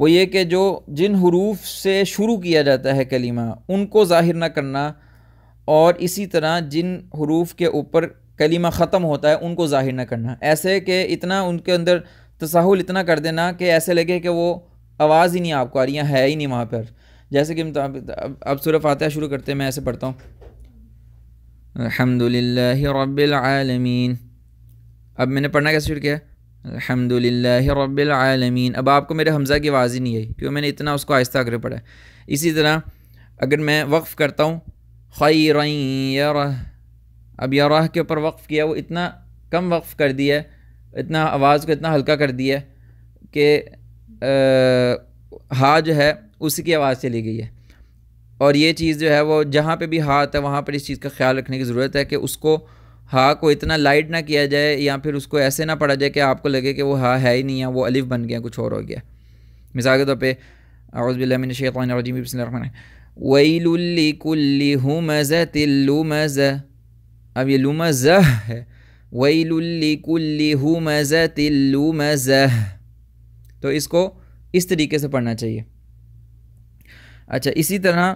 وہ یہ کہ جو جن حروف سے شروع کیا جاتا ہے کلمہ ان کو ظاہر نہ کرنا اور اسی طرح جن حروف کے اوپر کلمہ ختم ہوتا ہے ان کو ظاہر نہ کرنا ایسے کہ اتنا ان کے اندر تساہل اتنا کر دینا کہ ایسے لگے کہ وہ آواز ہی نہیں آپ کو آ رہی ہیں ہی نہیں وہاں پر جیسے کہ مطلب، اب سورہ فاتحہ شروع کرتے ہیں میں ایسے پڑھتا ہوں الحمد للہ رب العالمین اب میں نے پڑھنا کیسے شروع کیا ہے الحمد للہ رب العالمین اب آپ کو میرے حمزہ کی آواز ہی نہیں آئی کیونکہ میں نے اتنا اس کو آہستہ پڑھا ہے اسی طرح اگر میں وقف کرتا ہوں خی یا اب یا راہ کے اوپر وقف کیا وہ اتنا کم وقف کر دیا ہے اتنا آواز کو اتنا ہلکا کر دیا ہے کہ ہا جو ہے اسی کی آواز چلی گئی ہے اور یہ چیز جو ہے وہ جہاں پہ بھی ہاتھ ہے وہاں پہ اس چیز کا خیال رکھنے کی ضرورت ہے کہ اس کو ہا کو اتنا لائٹ نہ کیا جائے یا پھر اس کو ایسے نہ پڑھا جائے کہ آپ کو لگے کہ وہ ہا ہے ہی نہیں ہے وہ الف بن گیا کچھ اور ہو گیا مثال کے طور پہ اعوذ باللہ من الشیطان الرجیم بسم الرحمن الرحیم ویل لکل کلی ہُو اب یہ ہے ویل تو اس کو اس طریقے سے پڑھنا چاہیے اچھا اسی طرح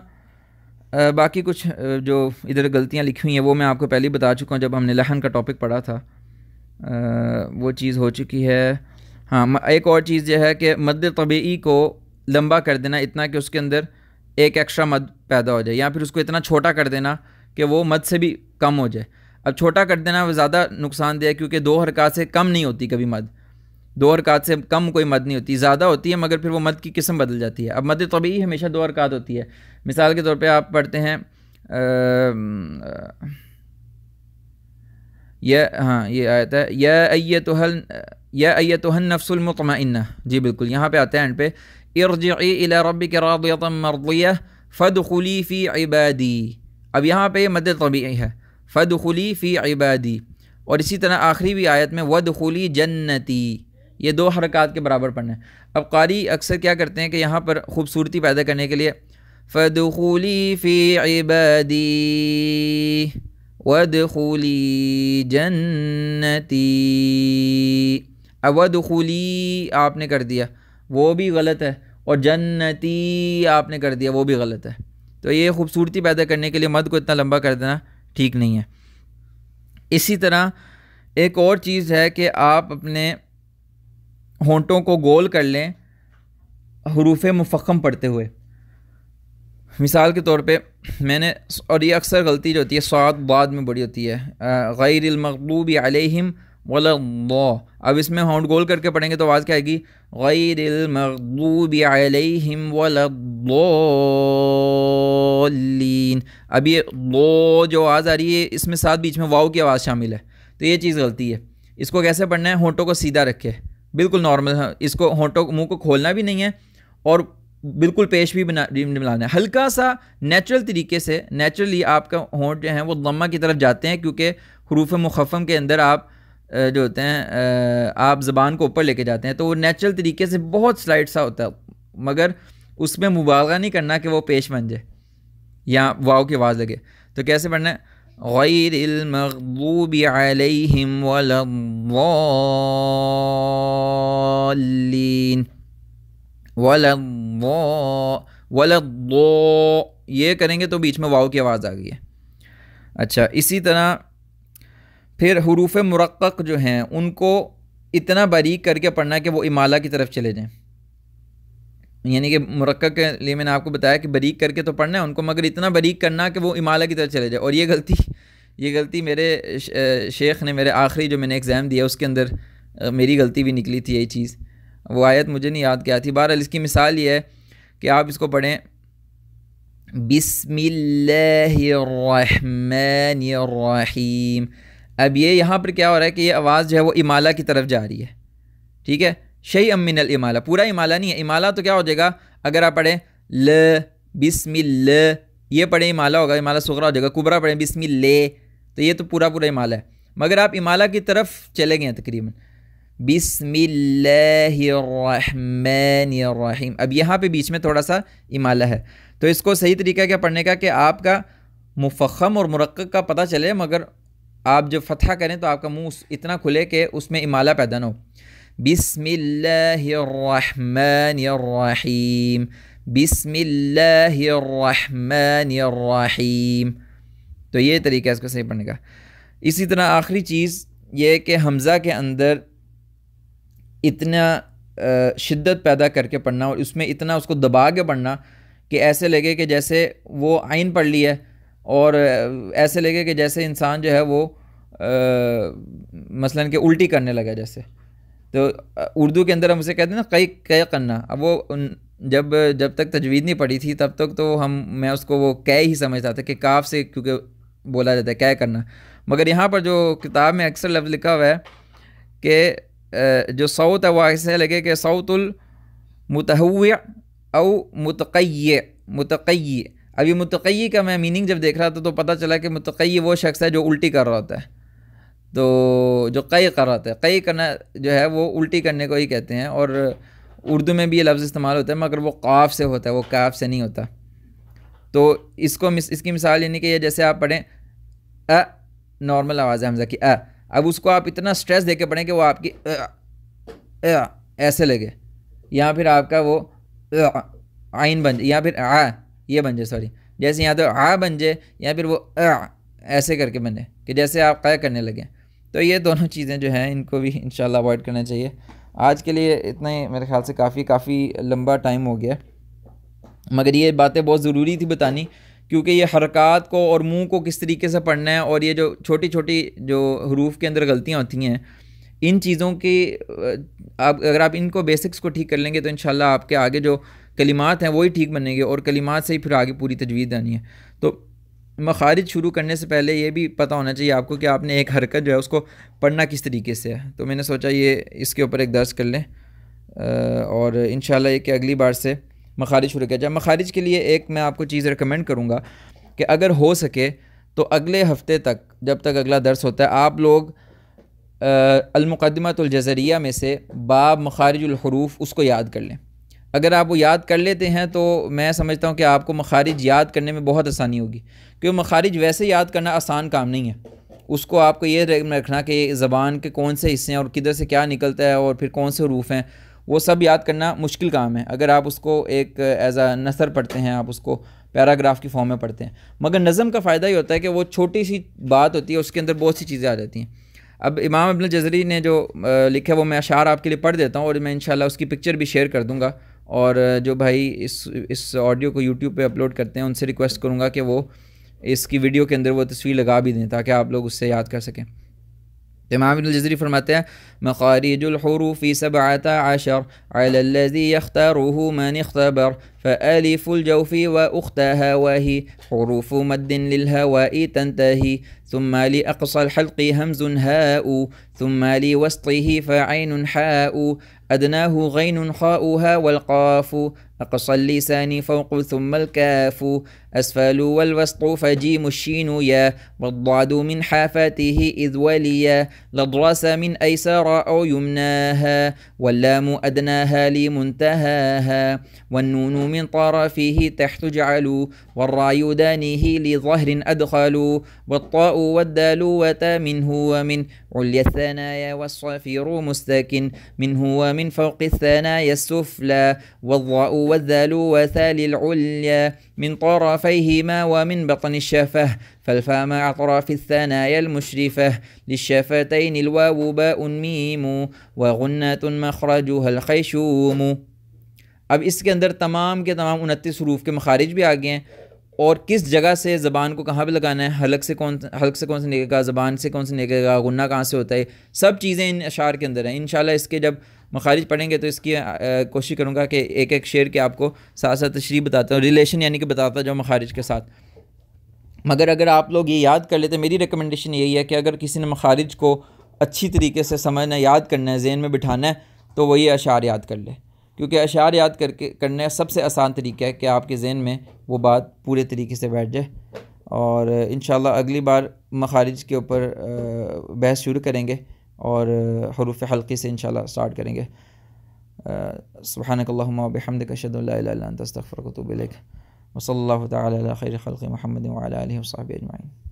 باقی کچھ جو ادھر غلطیاں لکھی ہوئی ہیں وہ میں آپ کو پہلے بتا چکا ہوں جب ہم نے لہن کا ٹاپک پڑھا تھا وہ چیز ہو چکی ہے ہاں ایک اور چیز یہ ہے کہ مد طبعی کو لمبا کر دینا اتنا کہ اس کے اندر ایک ایکسٹرا مد پیدا ہو جائے یا پھر اس کو اتنا چھوٹا کر دینا کہ وہ مد سے بھی کم ہو جائے اب چھوٹا کر دینا وہ زیادہ نقصان دہ ہے کیونکہ دو حرکات سے کم نہیں ہوتی کبھی مد دو ارکات سے کم کوئی مد نہیں ہوتی زیادہ ہوتی ہے مگر پھر وہ مد کی قسم بدل جاتی ہے اب مد طبعی ہمیشہ دو ارکات ہوتی ہے مثال کے طور پہ آپ پڑھتے ہیں یہ ہاں یہ آیت ہے یا ای تون ین نفس المطمئنہ جی بالکل یہاں پہ آتا ہے اینڈ پہ ارجعی الی ربک راضیتا مرضیہ فدخلی فی عبادی اب یہاں پہ یہ مد طبعی ہے فدخلی فی عبادی اور اسی طرح آخری بھی آیت میں ودخلی جنتی یہ دو حرکات کے برابر پڑھنا ہے اب قاری اکثر کیا کرتے ہیں کہ یہاں پر خوبصورتی پیدا کرنے کے لیے فد فی عبادی ود ہولی اب اود آپ نے کر دیا وہ بھی غلط ہے اور جنتی آپ نے کر دیا وہ بھی غلط ہے تو یہ خوبصورتی پیدا کرنے کے لیے مد کو اتنا لمبا کر دینا ٹھیک نہیں ہے اسی طرح ایک اور چیز ہے کہ آپ اپنے ہونٹوں کو گول کر لیں حروف مفخم پڑھتے ہوئے مثال کے طور پہ میں نے اور یہ اکثر غلطی جو ہوتی ہے سعاد بعد میں بڑی ہوتی ہے غیر المقبوب علیہم ولا اب اس میں ہونٹ گول کر کے پڑھیں گے تو آواز کیا آئے گی غیر مغلو علیہم ولا لگ لین اب یہ لو جو آواز آ رہی ہے اس میں ساتھ بیچ میں واؤ کی آواز شامل ہے تو یہ چیز غلطی ہے اس کو کیسے پڑھنا ہے ہونٹوں کو سیدھا رکھے بالکل نارمل اس کو ہونٹوں منہ کو کھولنا بھی نہیں ہے اور بالکل پیش بھی بنا ہے ہلکا سا نیچرل طریقے سے نیچرلی آپ کا ہونٹ جو ہیں وہ غمہ کی طرف جاتے ہیں کیونکہ حروف مخفم کے اندر آپ جو ہوتے ہیں آپ زبان کو اوپر لے کے جاتے ہیں تو وہ نیچرل طریقے سے بہت سلائٹ سا ہوتا ہے مگر اس میں مبالغہ نہیں کرنا کہ وہ پیش بن جائے یا واؤ کی آواز لگے تو کیسے پڑھنا ہے غیر مقبوب ولا و ولا و ولا گو یہ کریں گے تو بیچ میں واؤ کی آواز آ گئی ہے اچھا اسی طرح پھر حروف مرقق جو ہیں ان کو اتنا باریک کر کے پڑھنا کہ وہ امالہ کی طرف چلے جائیں یعنی کہ مرکب کے لیے میں نے آپ کو بتایا کہ بریک کر کے تو پڑھنا ہے ان کو مگر اتنا بریک کرنا کہ وہ امالا کی طرف چلے جائے اور یہ غلطی یہ غلطی میرے شیخ نے میرے آخری جو میں نے ایگزام دیا اس کے اندر میری غلطی بھی نکلی تھی یہ چیز وہ آیت مجھے نہیں یاد کیا تھی بہرحال اس کی مثال یہ ہے کہ آپ اس کو پڑھیں بسم اللہ الرحمن الرحیم اب یہ یہاں پر کیا ہو رہا ہے کہ یہ آواز جو ہے وہ امالا کی طرف جا رہی ہے ٹھیک ہے شعی امن المالا پورا امالا نہیں ہے امالا تو کیا ہو جائے گا اگر آپ پڑھیں ل بسم ال یہ پڑھیں امالا ہوگا امالا سغرا ہو جائے گا کبرا پڑھیں بسم لے تو یہ تو پورا پورا امالا ہے مگر آپ امالا کی طرف چلے گئے ہیں تقریباً بسم اللہ الرحمن الرحیم اب یہاں پہ بیچ میں تھوڑا سا امالا ہے تو اس کو صحیح طریقہ کیا پڑھنے کا کہ آپ کا مفخم اور مرقق کا پتہ چلے مگر آپ جب فتح کریں تو آپ کا منہ اتنا کھلے کہ اس میں امالا پیدا نہ ہو بسم اللہ الرحمن الرحیم بسم اللہ الرحمن الرحیم تو یہ طریقہ ہے اس کو صحیح پڑھنے کا اسی طرح آخری چیز یہ کہ حمزہ کے اندر اتنا شدت پیدا کر کے پڑھنا اور اس میں اتنا اس کو دبا کے پڑھنا کہ ایسے لگے کہ جیسے وہ آئین پڑھ لی ہے اور ایسے لگے کہ جیسے انسان جو ہے وہ مثلاً کہ الٹی کرنے لگا جیسے تو اردو کے اندر ہم اسے کہتے ہیں نا قی کئی کرنا اب وہ ان جب جب تک تجوید نہیں پڑھی تھی تب تک تو ہم میں اس کو وہ کہ ہی سمجھتا تھا کہ کاف سے کیونکہ بولا جاتا ہے کیے کرنا مگر یہاں پر جو کتاب میں اکثر لفظ لکھا ہوا ہے کہ جو سعود ہے وہ ایسے لگے کہ سعود المتو او متقی اب ابھی متقی کا میں میننگ جب دیکھ رہا تھا تو پتہ چلا کہ متقی وہ شخص ہے جو الٹی کر رہا ہوتا ہے تو جو قرات ہے قی کرنا جو ہے وہ الٹی کرنے کو ہی کہتے ہیں اور اردو میں بھی یہ لفظ استعمال ہوتا ہے مگر وہ قاف سے ہوتا ہے وہ کاف سے نہیں ہوتا تو اس کو اس کی مثال یہ یعنی نہیں کہ یہ جیسے آپ پڑھیں اے نارمل آواز ہے حمزہ کی اے اب اس کو آپ اتنا سٹریس دے کے پڑھیں کہ وہ آپ کی ایسے لگے یا پھر آپ کا وہ آئین بن جائے یا پھر آ یہ بن جائے سوری جیسے یا تو آ بن جائے یا پھر وہ ایسے کر کے بنے کہ جیسے آپ قے کرنے لگیں تو یہ دونوں چیزیں جو ہیں ان کو بھی انشاءاللہ اوائڈ کرنا چاہیے آج کے لیے اتنا ہی میرے خیال سے کافی کافی لمبا ٹائم ہو گیا مگر یہ باتیں بہت ضروری تھی بتانی کیونکہ یہ حرکات کو اور منہ کو کس طریقے سے پڑھنا ہے اور یہ جو چھوٹی چھوٹی جو حروف کے اندر غلطیاں ہوتی ہیں ان چیزوں کی آپ اگر آپ ان کو بیسکس کو ٹھیک کر لیں گے تو انشاءاللہ آپ کے آگے جو کلمات ہیں وہی ٹھیک بنیں گے اور کلمات سے ہی پھر آگے پوری تجویز دانی ہے تو مخارج شروع کرنے سے پہلے یہ بھی پتہ ہونا چاہیے آپ کو کہ آپ نے ایک حرکت جو ہے اس کو پڑھنا کس طریقے سے ہے تو میں نے سوچا یہ اس کے اوپر ایک درس کر لیں اور انشاءاللہ یہ کہ اگلی بار سے مخارج شروع کیا جائے مخارج کے لیے ایک میں آپ کو چیز ریکمنڈ کروں گا کہ اگر ہو سکے تو اگلے ہفتے تک جب تک اگلا درس ہوتا ہے آپ لوگ المقدمت الجزریہ میں سے باب مخارج الحروف اس کو یاد کر لیں اگر آپ وہ یاد کر لیتے ہیں تو میں سمجھتا ہوں کہ آپ کو مخارج یاد کرنے میں بہت آسانی ہوگی کیونکہ مخارج ویسے یاد کرنا آسان کام نہیں ہے اس کو آپ کو یہ رکھنا کہ زبان کے کون سے حصے ہیں اور کدھر سے کیا نکلتا ہے اور پھر کون سے حروف ہیں وہ سب یاد کرنا مشکل کام ہے اگر آپ اس کو ایک ایز اے نثر پڑھتے ہیں آپ اس کو پیراگراف کی فارم میں پڑھتے ہیں مگر نظم کا فائدہ یہ ہوتا ہے کہ وہ چھوٹی سی بات ہوتی ہے اس کے اندر بہت سی چیزیں آ جاتی ہیں اب امام ابن جزری نے جو لکھا ہے وہ میں اشعار آپ کے لیے پڑھ دیتا ہوں اور میں انشاءاللہ اس کی پکچر بھی شیئر کر دوں گا اور جو بھائی اس اس آڈیو کو یوٹیوب پہ اپلوڈ کرتے ہیں ان سے ریکویسٹ کروں گا کہ وہ اس کی ویڈیو کے اندر وہ تصویر لگا بھی دیں تاکہ آپ لوگ اس سے یاد کر سکیں امام الجزری فرماتے ہیں مخارج الحروف معر فلی فلجوفی الذي يختاره من اختبر فألف الجوف وأختها وهي حروف مد للهواء تنتهي ثم لأقصى الحلق همز هاء ثم لوسطه فعين حاء أدناه غين خاؤها والقاف أقصى اللسان فوق ثم الكاف أسفل والوسط فجيم الشين يا والضاد من حافته إذ وليا لضرس من أيسر أو يمناها واللام أدناها لمنتهاها والنون من طرفه تحت جعلوا والراء دانه لظهر أدخلوا والطاء والدال وتا منه ومن عليا الثنايا والصفير مستكن منه ومن فوق الثنايا السفلى والضاء والذلوة العليا من طرفيهما ومن بطن الشفة فالفا مع أطراف الثنايا المشرفة للشفتين الواو باء ميم وغنة مخرجها الخيشوم अब इसके अंदर तमाम के तमाम उनतीस हरूफ के मखारिज भी आ गए हैं और किस जगह से ज़बान को कहाँ पे लगाना है हलक से कौन हलक से कौन से निकलेगा ज़बान से कौन से निकलेगा गुन्ना कहाँ से होता है सब चीज़ें इन अशार के अंदर हैं इन इसके जब مخارج پڑھیں گے تو اس کی کوشش کروں گا کہ ایک ایک شعر کے آپ کو ساتھ ساتھ تشریف بتاتا ہوں ریلیشن یعنی کہ بتاتا جو مخارج کے ساتھ مگر اگر آپ لوگ یہ یاد کر لیتے میری ریکمنڈیشن یہی ہے کہ اگر کسی نے مخارج کو اچھی طریقے سے سمجھنا یاد کرنا ہے ذہن میں بٹھانا ہے تو وہ یہ اشعار یاد کر لے کیونکہ اشعار یاد کر کے کرنا سب سے آسان طریقہ ہے کہ آپ کے ذہن میں وہ بات پورے طریقے سے بیٹھ جائے اور انشاءاللہ اگلی بار مخارج کے اوپر بحث شروع کریں گے اور حروف حلقی سے انشاءاللہ سٹارٹ کریں گے سبحانک اللہم و بحمدک کشد اللہ علیہ انت استغفرک و خلق محمد علیہ و صاحب اجمعین